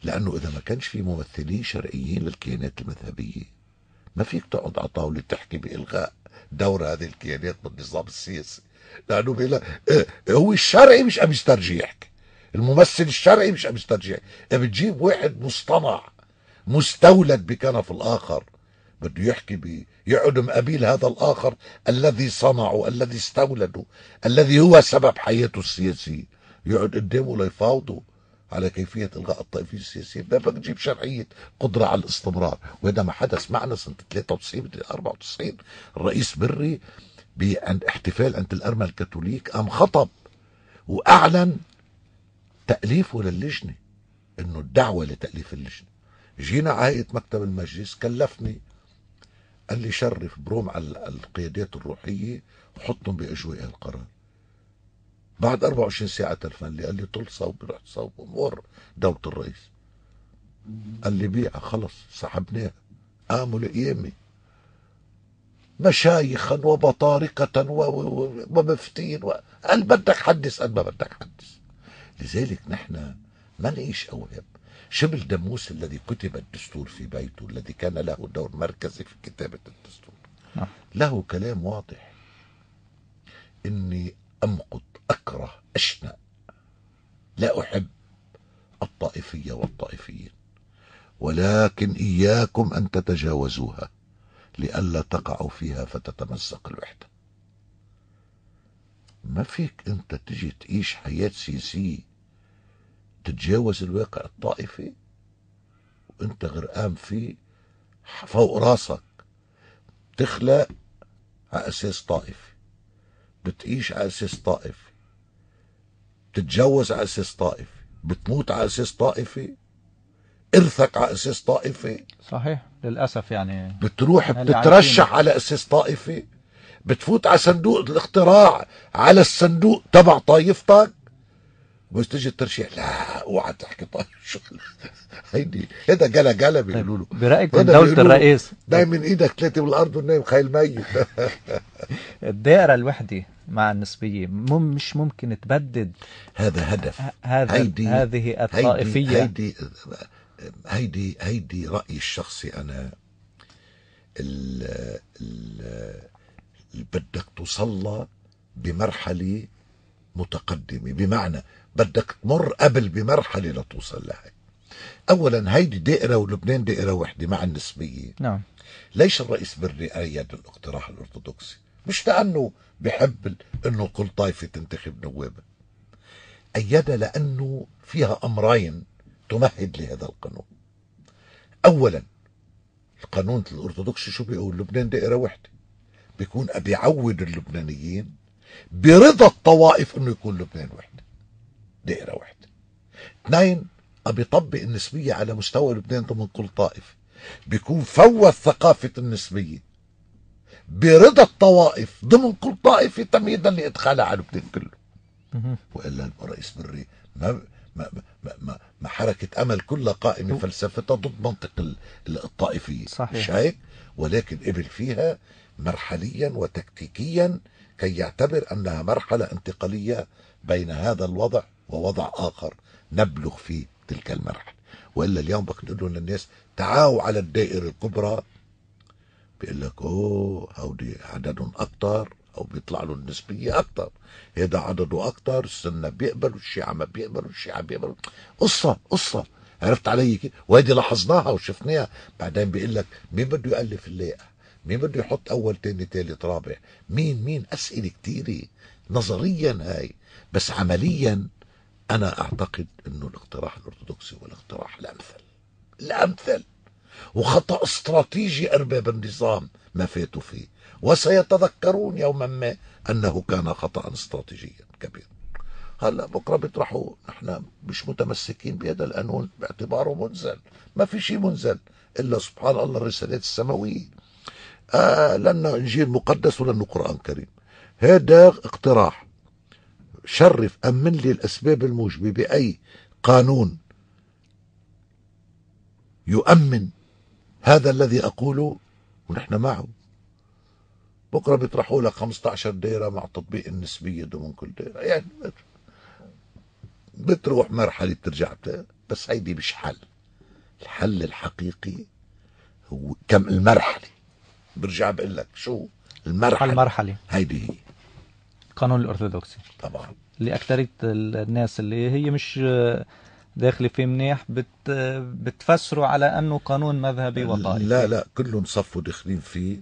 لانه اذا ما كانش في ممثلين شرعيين للكيانات المذهبيه ما فيك تقعد على طاوله تحكي بالغاء دور هذه الكيانات بالنظام السياسي لانه بلا إيه، هو الشرعي مش عم يسترجيحك الممثل الشرعي مش عم يسترجيحك إيه، بتجيب واحد مصطنع مستولد بكنف الآخر بده يحكي بي يقعدوا مقابيل هذا الآخر الذي صنعه الذي استولده الذي هو سبب حياته السياسية يقعد قدامه ليفاوضه على كيفية إلغاء الطائفية السياسية ما بدك تجيب شرعية قدرة على الاستمرار وهذا ما حدث معنا سنة 93 94 الرئيس بري بأن احتفال عند الأرمن الكاثوليك قام خطب وأعلن تأليفه للجنة انه الدعوه لتاليف اللجنه جينا عائد مكتب المجلس كلفني قال لي شرف بروم على القيادات الروحية وحطهم بأجواء القرار بعد 24 ساعة تلفن لي قال لي طل صوب رحت صوب أمور دولة الرئيس قال لي بيعة خلص سحبناها قاموا لقيامي مشايخا وبطاركة ومفتين و... قال بدك حدث قال ما بدك حدث لذلك نحن ما نعيش أوهام شبل دموس الذي كتب الدستور في بيته الذي كان له دور مركزي في كتابة الدستور نعم. له كلام واضح إني أمقت أكره أشنى لا أحب الطائفية والطائفيين ولكن إياكم أن تتجاوزوها لئلا تقعوا فيها فتتمزق الوحدة ما فيك أنت تجي تعيش حياة سياسيه تتجاوز الواقع الطائفي وانت غرقان فيه فوق راسك تخلق على اساس طائفي بتعيش على اساس طائفي بتتجوز على اساس طائفي بتموت على اساس طائفي ارثك على اساس طائفي صحيح للاسف يعني بتروح يعني بتترشح على اساس طائفي بتفوت على صندوق الاقتراع على الصندوق تبع طائفتك بس تجي الترشيح لا اوعى تحكي طيب شغل هيدي هذا جلا جلا بيقولوا له برايك ايه من دوله الرئيس دايما ايدك ثلاثه بالارض والنايم خيل ميت الدائره الوحده مع النسبيه مم مش ممكن تبدد هذا هدف هذا هيدي هذه الطائفيه هيدي هيدي هيدي رايي الشخصي انا ال ال بدك تصلى بمرحله متقدمه بمعنى بدك تمر قبل بمرحلة لتوصل لها أولا هيدي دائرة ولبنان دائرة وحدة مع النسبية نعم ليش الرئيس بري أيد الاقتراح الأرثوذكسي مش لأنه بحب أنه كل طائفة تنتخب نوابها أيدها لأنه فيها أمرين تمهد لهذا القانون أولا القانون الأرثوذكسي شو بيقول لبنان دائرة وحدة بيكون بيعود اللبنانيين برضا الطوائف أنه يكون لبنان وحدة دائرة واحدة اثنين عم بيطبق النسبية على مستوى لبنان ضمن كل طائفة بيكون فوت ثقافة النسبية برضا الطوائف ضمن كل طائفة تمهيدا لإدخالها على لبنان كله وإلا الرئيس بري ما ما, ما, ما, ما حركة أمل كلها قائمة فلسفتها ضد منطق الطائفية صحيح. مش هيك ولكن قبل فيها مرحليا وتكتيكيا كي يعتبر أنها مرحلة انتقالية بين هذا الوضع ووضع آخر نبلغ فيه تلك المرحلة وإلا اليوم بقول للناس تعاوا على الدائرة الكبرى بيقول لك اوه هودي عددهم أكتر أو بيطلع له النسبية أكتر هذا عدده أكتر السنة بيقبل والشيعة ما بيقبل والشيعة بيقبل قصة قصة عرفت علي كيف وهذه لاحظناها وشفناها بعدين بيقول لك مين بده يألف اللائحة مين بده يحط أول تاني تالت رابع مين مين أسئلة كتيرة نظريا هاي بس عمليا أنا أعتقد أنه الاقتراح الأرثوذكسي هو الاقتراح الأمثل الأمثل وخطأ استراتيجي أرباب النظام ما فاتوا فيه وسيتذكرون يوما ما أنه كان خطأ استراتيجيا كبيرا هلا بكره بيطرحوا نحن مش متمسكين بهذا القانون باعتباره منزل ما في شيء منزل الا سبحان الله الرسالات السماويه آه لانه انجيل مقدس ولانه قران كريم هذا اقتراح شرف أمن لي الأسباب الموجبة بأي قانون يؤمن هذا الذي أقوله ونحن معه بكرة بيطرحوا لك 15 دائرة مع تطبيق النسبية ضمن كل دائرة يعني بتروح مرحلة بترجع بس هيدي مش حل الحل الحقيقي هو كم المرحلة برجع بقول لك شو المرحلة المرحلة هيدي هي القانون الأرثوذكسي طبعا لأكثرية الناس اللي هي مش داخل فيه منيح بت بتفسره على أنه قانون مذهبي وطائفي لا لا كلهم صفوا داخلين فيه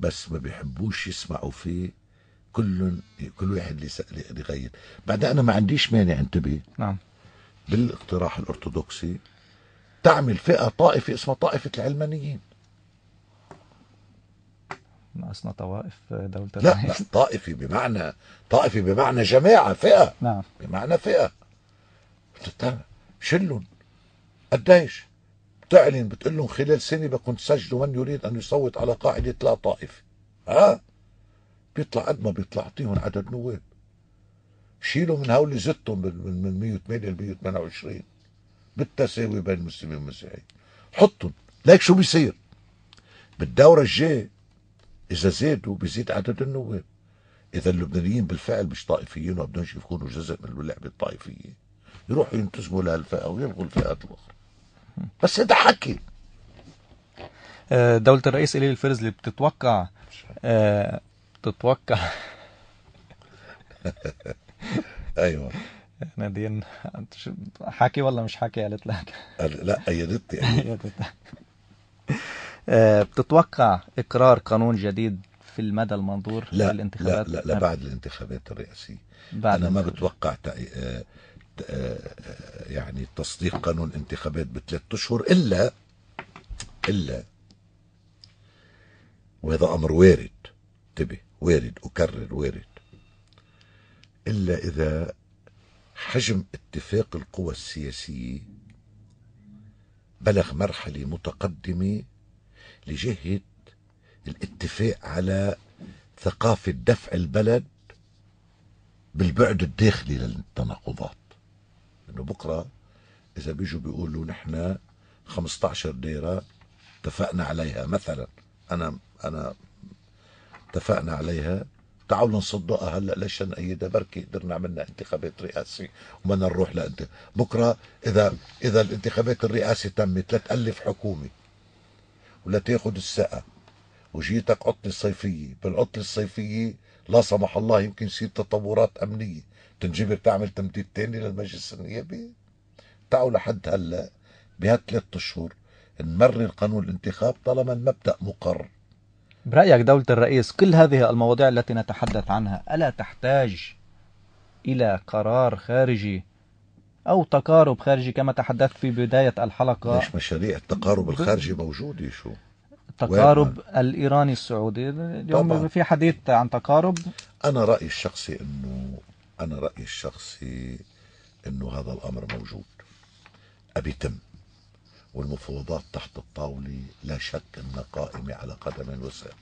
بس ما بيحبوش يسمعوا فيه كل كل واحد يغير بعد أنا ما عنديش مانع انتبه نعم بالاقتراح الأرثوذكسي تعمل فئة طائفة اسمها طائفة العلمانيين ناقصنا طوائف دولة لا, لا طائفي بمعنى طائفي بمعنى جماعة فئة نعم بمعنى فئة شل قديش بتعلن بتقول لهم خلال سنة بكون تسجلوا من يريد أن يصوت على قاعدة لا طائف ها بيطلع قد ما بيطلع اعطيهم عدد نواب شيلوا من هول زدتهم من 108 ل 128 بالتساوي بين المسلمين والمسيحيين حطهم ليك شو بيصير بالدورة الجاية إذا زادوا بيزيد عدد النواب إذا اللبنانيين بالفعل مش طائفيين وما بدهمش يكونوا جزء من اللعبة الطائفية يروحوا ينتسبوا لهالفئة ويلغوا الفئات الأخرى بس هذا حكي آه، دولة الرئيس إلي الفرز اللي بتتوقع آه بتتوقع ايوه نادين حكي ولا مش حكي قالت لك؟ لا ايدتني آه، بتتوقع اقرار قانون جديد في المدى المنظور لا في الانتخابات لا لا, لا بعد الانتخابات الرئاسيه بعد انا ما بتوقع آه، آه، يعني تصديق قانون انتخابات بثلاث اشهر الا الا وهذا امر وارد انتبه وارد اكرر وارد الا اذا حجم اتفاق القوى السياسيه بلغ مرحله متقدمه لجهة الاتفاق على ثقافة دفع البلد بالبعد الداخلي للتناقضات انه بكره اذا بيجوا بيقولوا نحن 15 ديره اتفقنا عليها مثلا انا انا اتفقنا عليها تعالوا نصدقها هلا ليش نأيدها بركي قدرنا عملنا انتخابات رئاسي وما نروح لأنت بكره اذا اذا الانتخابات الرئاسية تمت لتألف حكومه ولا تاخد السقا وجيتك عطلة صيفية بالعطلة الصيفية لا سمح الله يمكن يصير تطورات أمنية تنجبر تعمل تمديد تاني للمجلس النيابي تعوا لحد هلا بهالثلاث اشهر نمرر قانون الانتخاب طالما المبدا مقر برايك دوله الرئيس كل هذه المواضيع التي نتحدث عنها الا تحتاج الى قرار خارجي أو تقارب خارجي كما تحدثت في بداية الحلقة مش مشاريع التقارب الخارجي موجودة شو تقارب الإيراني السعودي اليوم طبعا. في حديث عن تقارب أنا رأيي الشخصي أنه أنا رأيي الشخصي أنه هذا الأمر موجود أبيتم والمفاوضات تحت الطاولة لا شك أنها قائمة على قدم وساق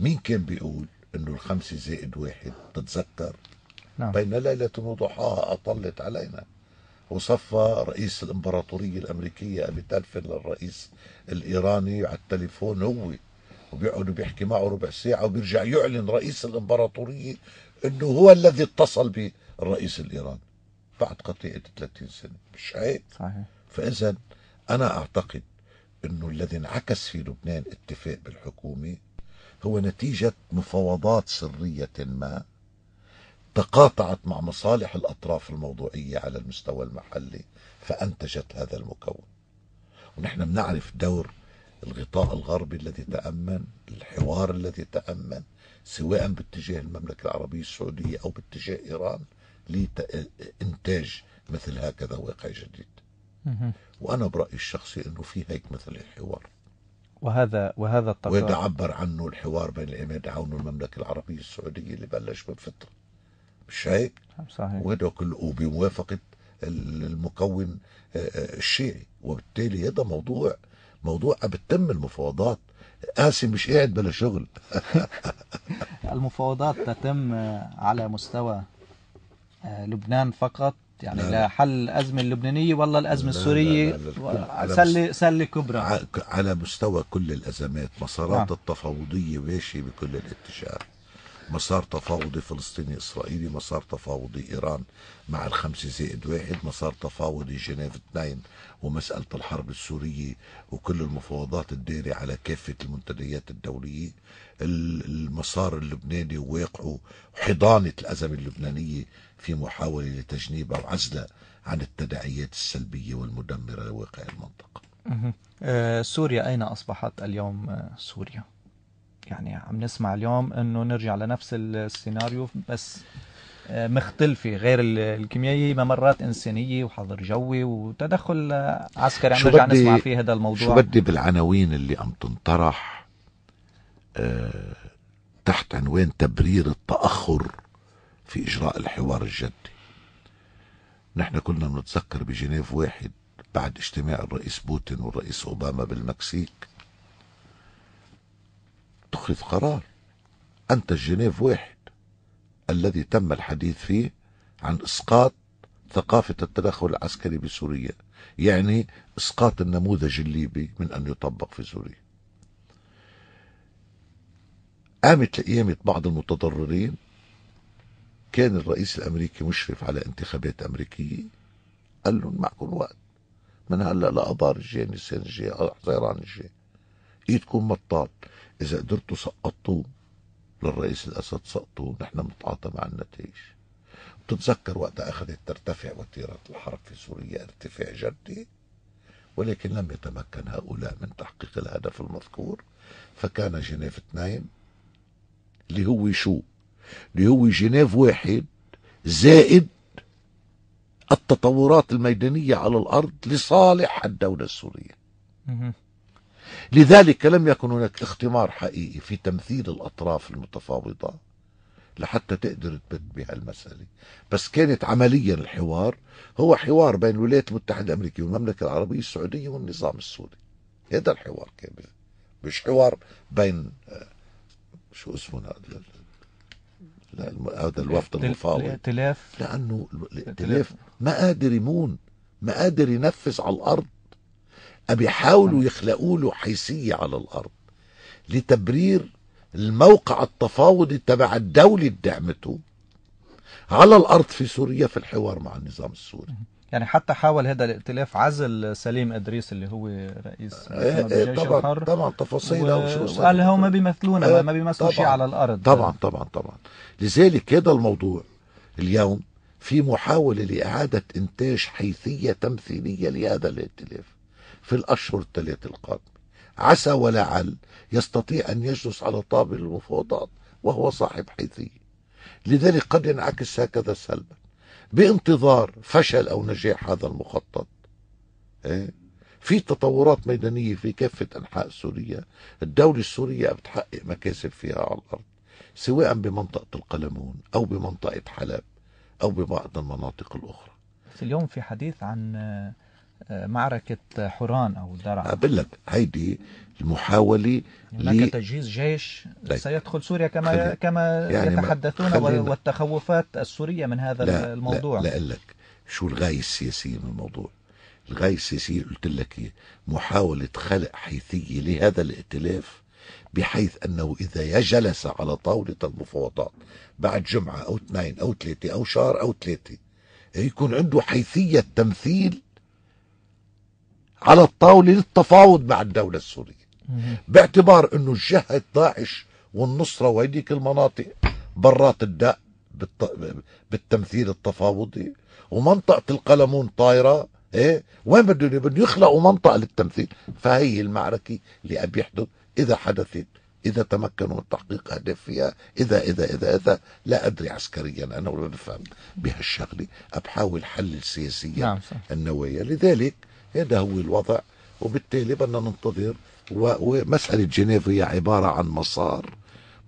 مين كان بيقول أنه الخمسة زائد واحد تتذكر نعم. بين ليلة وضحاها أطلت علينا وصفى رئيس الامبراطوريه الامريكيه ابي تلفن للرئيس الايراني على التليفون هو وبيقعد بيحكي معه ربع ساعه وبيرجع يعلن رئيس الامبراطوريه انه هو الذي اتصل بالرئيس الايراني بعد قطيعه 30 سنه مش هيك؟ صحيح فاذا انا اعتقد انه الذي انعكس في لبنان اتفاق بالحكومه هو نتيجه مفاوضات سريه ما تقاطعت مع مصالح الأطراف الموضوعية على المستوى المحلي فأنتجت هذا المكون ونحن بنعرف دور الغطاء الغربي الذي تأمن الحوار الذي تأمن سواء باتجاه المملكة العربية السعودية أو باتجاه إيران لإنتاج مثل هكذا واقع جديد وأنا برأيي الشخصي أنه في هيك مثل الحوار وهذا وهذا التقرير وهذا عبر عنه الحوار بين العماد عون والمملكة العربية السعودية اللي بلش من فتره الشيعي نعم، صحيح كل وبموافقة المكون آه، آه، الشيعي وبالتالي هذا موضوع موضوع بتتم المفاوضات قاسم مش قاعد بلا شغل المفاوضات تتم آه، على مستوى لبنان فقط يعني لا, لا حل الأزمة اللبنانية ولا الأزمة السورية سلة سلة كبرى على مستوى كل الأزمات مسارات نعم. التفاوضية ماشية بكل الاتجاهات مسار تفاوضي فلسطيني إسرائيلي مسار تفاوضي إيران مع الخمسة زائد واحد مسار تفاوضي جنيف اثنين ومسألة الحرب السورية وكل المفاوضات الدائرة على كافة المنتديات الدولية المسار اللبناني وواقعه حضانة الأزمة اللبنانية في محاولة لتجنيبها وعزلها عن التداعيات السلبية والمدمرة لواقع المنطقة آه، سوريا أين أصبحت اليوم آه، سوريا؟ يعني عم نسمع اليوم انه نرجع لنفس السيناريو بس آه، مختلفه غير الكيميائيه مرات انسانيه وحظر جوي وتدخل آه، عسكري عم نرجع نسمع في هذا الموضوع شو بدي بالعناوين اللي عم تنطرح آه، تحت عنوان تبرير التاخر في اجراء الحوار الجدي نحن كنا بنتذكر بجنيف واحد بعد اجتماع الرئيس بوتين والرئيس اوباما بالمكسيك اتخذ قرار أنت الجنيف واحد الذي تم الحديث فيه عن إسقاط ثقافة التدخل العسكري بسوريا يعني إسقاط النموذج الليبي من أن يطبق في سوريا قامت لقيامة بعض المتضررين كان الرئيس الأمريكي مشرف على انتخابات أمريكية قال لهم معكم وقت من هلا لأبار الجاي نسان الجاي حزيران الجاي ايدكم مطاط اذا قدرتوا سقطتوه للرئيس الاسد سقطوه نحن بنتعاطى مع النتائج بتتذكر وقتها اخذت ترتفع وتيره الحرب في سوريا ارتفاع جدي ولكن لم يتمكن هؤلاء من تحقيق الهدف المذكور فكان جنيف اثنين اللي هو شو اللي هو جنيف واحد زائد التطورات الميدانية على الأرض لصالح الدولة السورية لذلك لم يكن هناك اختمار حقيقي في تمثيل الأطراف المتفاوضة لحتى تقدر تبد بهالمسألة بس كانت عمليا الحوار هو حوار بين الولايات المتحدة الأمريكية والمملكة العربية السعودية والنظام السوري هذا الحوار كان مش حوار بين آه، شو اسمه هذا الوفد المفاوض الائتلاف لانه الائتلاف ما قادر يمون ما قادر ينفذ على الارض بيحاولوا يخلقوا له حيثية على الأرض لتبرير الموقع التفاوضي تبع الدولة اللي دعمته على الأرض في سوريا في الحوار مع النظام السوري يعني حتى حاول هذا الائتلاف عزل سليم ادريس اللي هو رئيس إيه, إيه، طبعا الحر طبعا تفاصيلها و... وشو قال هو ما بيمثلونا إيه ما بيمثلوا شيء على الارض طبعا طبعا طبعا لذلك هذا الموضوع اليوم في محاولة لإعادة إنتاج حيثية تمثيلية لهذا الائتلاف في الأشهر الثلاثة القادمة عسى ولعل يستطيع أن يجلس على طابل المفاوضات وهو صاحب حيثية لذلك قد ينعكس هكذا سلبا بانتظار فشل أو نجاح هذا المخطط إيه؟ في تطورات ميدانية في كافة أنحاء سوريا الدولة السورية بتحقق مكاسب فيها على الأرض سواء بمنطقة القلمون أو بمنطقة حلب أو ببعض المناطق الأخرى اليوم في حديث عن معركة حوران أو درعا أقول لك هيدي المحاولة هناك لي... تجهيز جيش لي. طيب. سيدخل سوريا كما خلي... كما يعني يتحدثون خلينا... والتخوفات السورية من هذا لا الموضوع لا, لا أقول لك شو الغاية السياسية من الموضوع الغاية السياسية قلت لك محاولة خلق حيثية لهذا الائتلاف بحيث أنه إذا جلس على طاولة المفاوضات بعد جمعة أو اثنين أو ثلاثة أو شهر أو ثلاثة يكون عنده حيثية تمثيل على الطاولة للتفاوض مع الدولة السورية باعتبار أنه الجهة داعش والنصرة وهديك المناطق برات الداء بالتمثيل التفاوضي ومنطقة القلمون طايرة ايه وين بدهم بدهم يخلقوا منطقة للتمثيل فهي المعركة اللي عم يحدث إذا حدثت إذا تمكنوا من تحقيق أهداف فيها إذا إذا إذا إذا لا أدري عسكريا أنا ولا بفهم بهالشغلة بحاول حل سياسيا نعم النوايا لذلك هذا هو الوضع وبالتالي بدنا ننتظر ومسألة جنيف هي عبارة عن مسار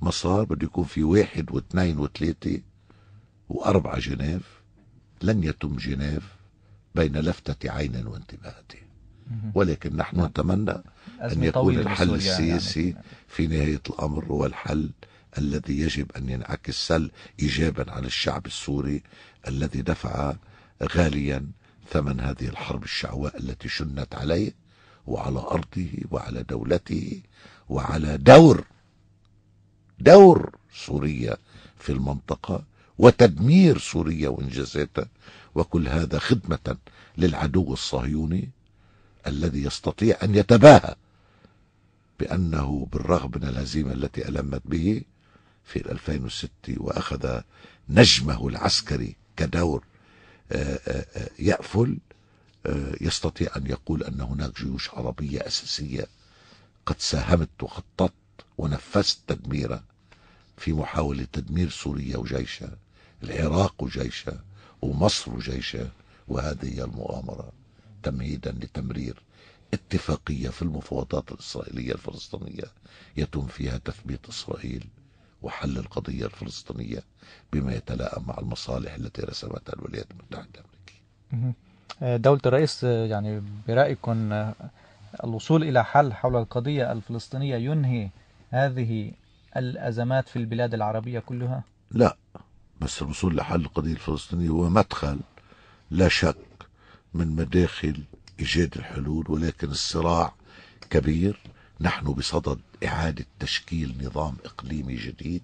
مسار بده يكون في واحد واثنين وثلاثة وأربعة جنيف لن يتم جنيف بين لفتة عين وانتباهة ولكن نحن نعم. نتمنى أن يكون الحل يعني. السياسي يعني. في نهاية الأمر هو الحل الذي يجب أن ينعكس سل إيجابا على الشعب السوري الذي دفع غاليا ثمن هذه الحرب الشعواء التي شنت عليه وعلى أرضه وعلى دولته وعلى دور دور سوريا في المنطقة وتدمير سوريا وإنجازاتها وكل هذا خدمة للعدو الصهيوني الذي يستطيع أن يتباهى بأنه بالرغم من الهزيمة التي ألمت به في 2006 وأخذ نجمه العسكري كدور يأفل يستطيع أن يقول أن هناك جيوش عربية أساسية قد ساهمت وخططت ونفذت تدميرها في محاولة تدمير سوريا وجيشها العراق وجيشها ومصر وجيشها وهذه هي المؤامرة تمهيدا لتمرير اتفاقية في المفاوضات الإسرائيلية الفلسطينية يتم فيها تثبيت إسرائيل وحل القضية الفلسطينية بما يتلائم مع المصالح التي رسمتها الولايات المتحدة الأمريكية آه، دولة الرئيس آه، يعني برأيكم آه، الوصول إلى حل حول القضية الفلسطينية ينهي هذه الأزمات في البلاد العربية كلها؟ لا بس الوصول لحل القضية الفلسطينية هو مدخل لا شك من مداخل إيجاد الحلول ولكن الصراع كبير نحن بصدد إعادة تشكيل نظام إقليمي جديد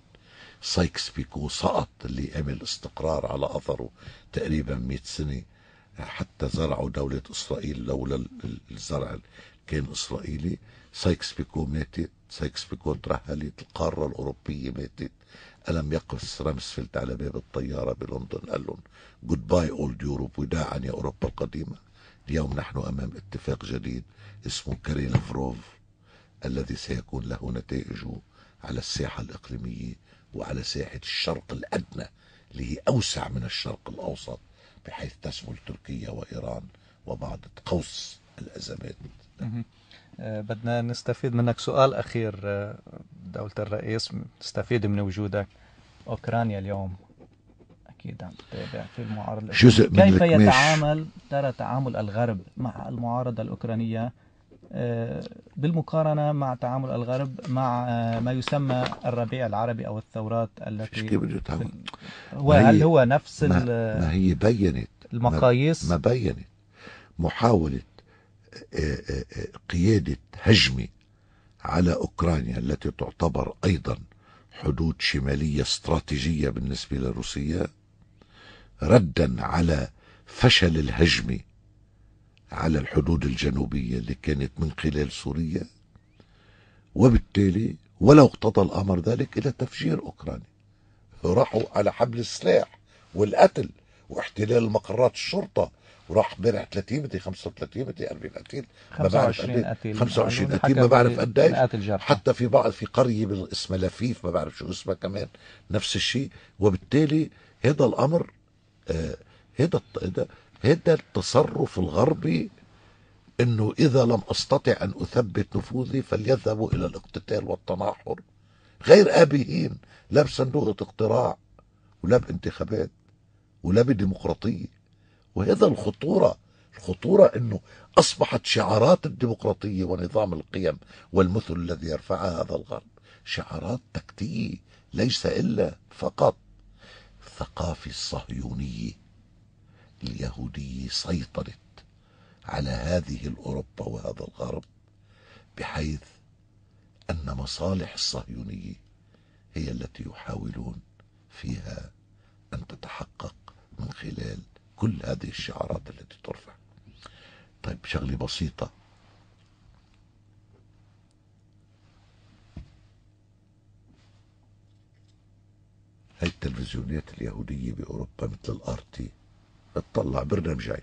سايكس بيكو سقط اللي عمل استقرار على أثره تقريبا 100 سنة حتى زرعوا دولة إسرائيل لولا الزرع كان إسرائيلي سايكس بيكو ماتت سايكس بيكو ترهلت القارة الأوروبية ماتت ألم يقف رامسفيلد على باب الطيارة بلندن قال لهم جود باي أولد يوروب وداعا يا أوروبا القديمة اليوم نحن أمام اتفاق جديد اسمه فروف الذي سيكون له نتائجه على الساحة الإقليمية وعلى ساحة الشرق الأدنى اللي هي أوسع من الشرق الأوسط بحيث تشمل تركيا وإيران وبعض قوس الأزمات آه، بدنا نستفيد منك سؤال أخير آه، دولة الرئيس نستفيد من وجودك أوكرانيا اليوم أكيد عم تتابع في المعارضة جزء من كيف يتعامل ترى تعامل الغرب مع المعارضة الأوكرانية بالمقارنة مع تعامل الغرب مع آه، ما يسمى الربيع العربي أو الثورات التي كيف بده يتعامل وهل هو نفس ما, ما هي بينت المقاييس ما, ما بينت محاولة آه، آه، قيادة هجمة على أوكرانيا التي تعتبر أيضا حدود شمالية استراتيجية بالنسبة لروسيا ردا على فشل الهجمه على الحدود الجنوبية اللي كانت من خلال سوريا وبالتالي ولو اقتضى الأمر ذلك إلى تفجير أوكرانيا راحوا على حبل السلاح والقتل واحتلال مقرات الشرطة وراح امبارح 30 متي 35 متي 40 قتيل 25 قتيل 25 قتيل ما بعرف قد إيه. حتى في بعض في قريه اسمها لفيف ما بعرف شو اسمها كمان نفس الشيء وبالتالي هذا الامر آه هذا هذا هذا التصرف الغربي انه اذا لم استطع ان اثبت نفوذي فليذهبوا الى الاقتتال والتناحر غير ابيين لا بصندوق اقتراع ولا بانتخابات ولا بديمقراطيه وهذا الخطوره الخطوره انه اصبحت شعارات الديمقراطيه ونظام القيم والمثل الذي يرفعها هذا الغرب شعارات تكتيكيه ليس الا فقط الثقافه الصهيونيه اليهودي سيطرت على هذه الأوروبا وهذا الغرب بحيث أن مصالح الصهيونية هي التي يحاولون فيها أن تتحقق من خلال كل هذه الشعارات التي ترفع طيب شغلة بسيطة هاي التلفزيونات اليهودية بأوروبا مثل الارتي اطلع برنامجين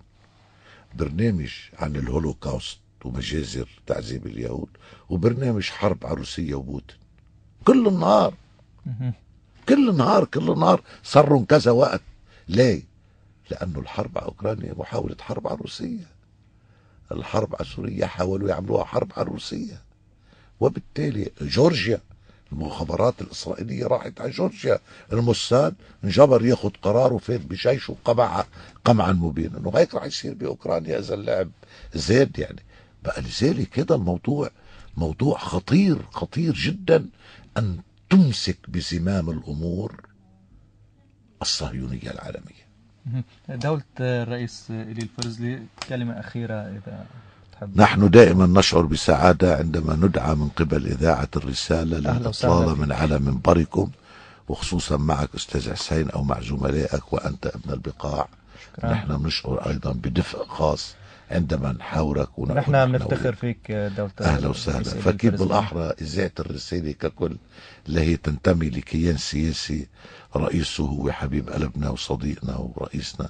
برنامج عن الهولوكاوست ومجازر تعذيب اليهود وبرنامج حرب على روسيا وبوتين كل النهار كل نهار كل نهار صروا كذا وقت ليه؟ لأنه الحرب على أوكرانيا محاولة حرب على روسيا الحرب على سوريا حاولوا يعملوها حرب على روسيا وبالتالي جورجيا المخابرات الإسرائيلية راحت على جورجيا الموساد انجبر ياخذ قرار وفات بجيشه قمعة قمعا مبينا وهيك راح يصير بأوكرانيا إذا اللعب زاد يعني بقى لذلك كده الموضوع موضوع خطير خطير جدا أن تمسك بزمام الأمور الصهيونية العالمية دولة الرئيس إلي الفرزلي كلمة أخيرة إذا نحن دائما نشعر بسعادة عندما ندعى من قبل إذاعة الرسالة للإطلالة من على منبركم وخصوصا معك أستاذ حسين أو مع زملائك وأنت ابن البقاع شكرا. نحن بنشعر أيضا بدفء خاص عندما نحاورك ونحن بنفتخر فيك دولة أهلا وسهلا فكيف بالأحرى إذاعة الرسالة ككل التي تنتمي لكيان سياسي رئيسه هو حبيب قلبنا وصديقنا ورئيسنا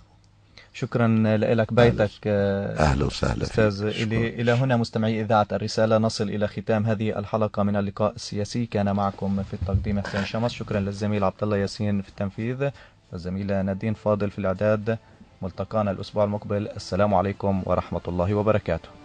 شكرا لك بيتك آه، أهلا وسهلا أستاذ إلى, إلى هنا مستمعي إذاعة الرسالة نصل إلى ختام هذه الحلقة من اللقاء السياسي كان معكم في التقديم حسين شمس شكرا للزميل عبد الله ياسين في التنفيذ والزميلة نادين فاضل في الإعداد ملتقانا الأسبوع المقبل السلام عليكم ورحمة الله وبركاته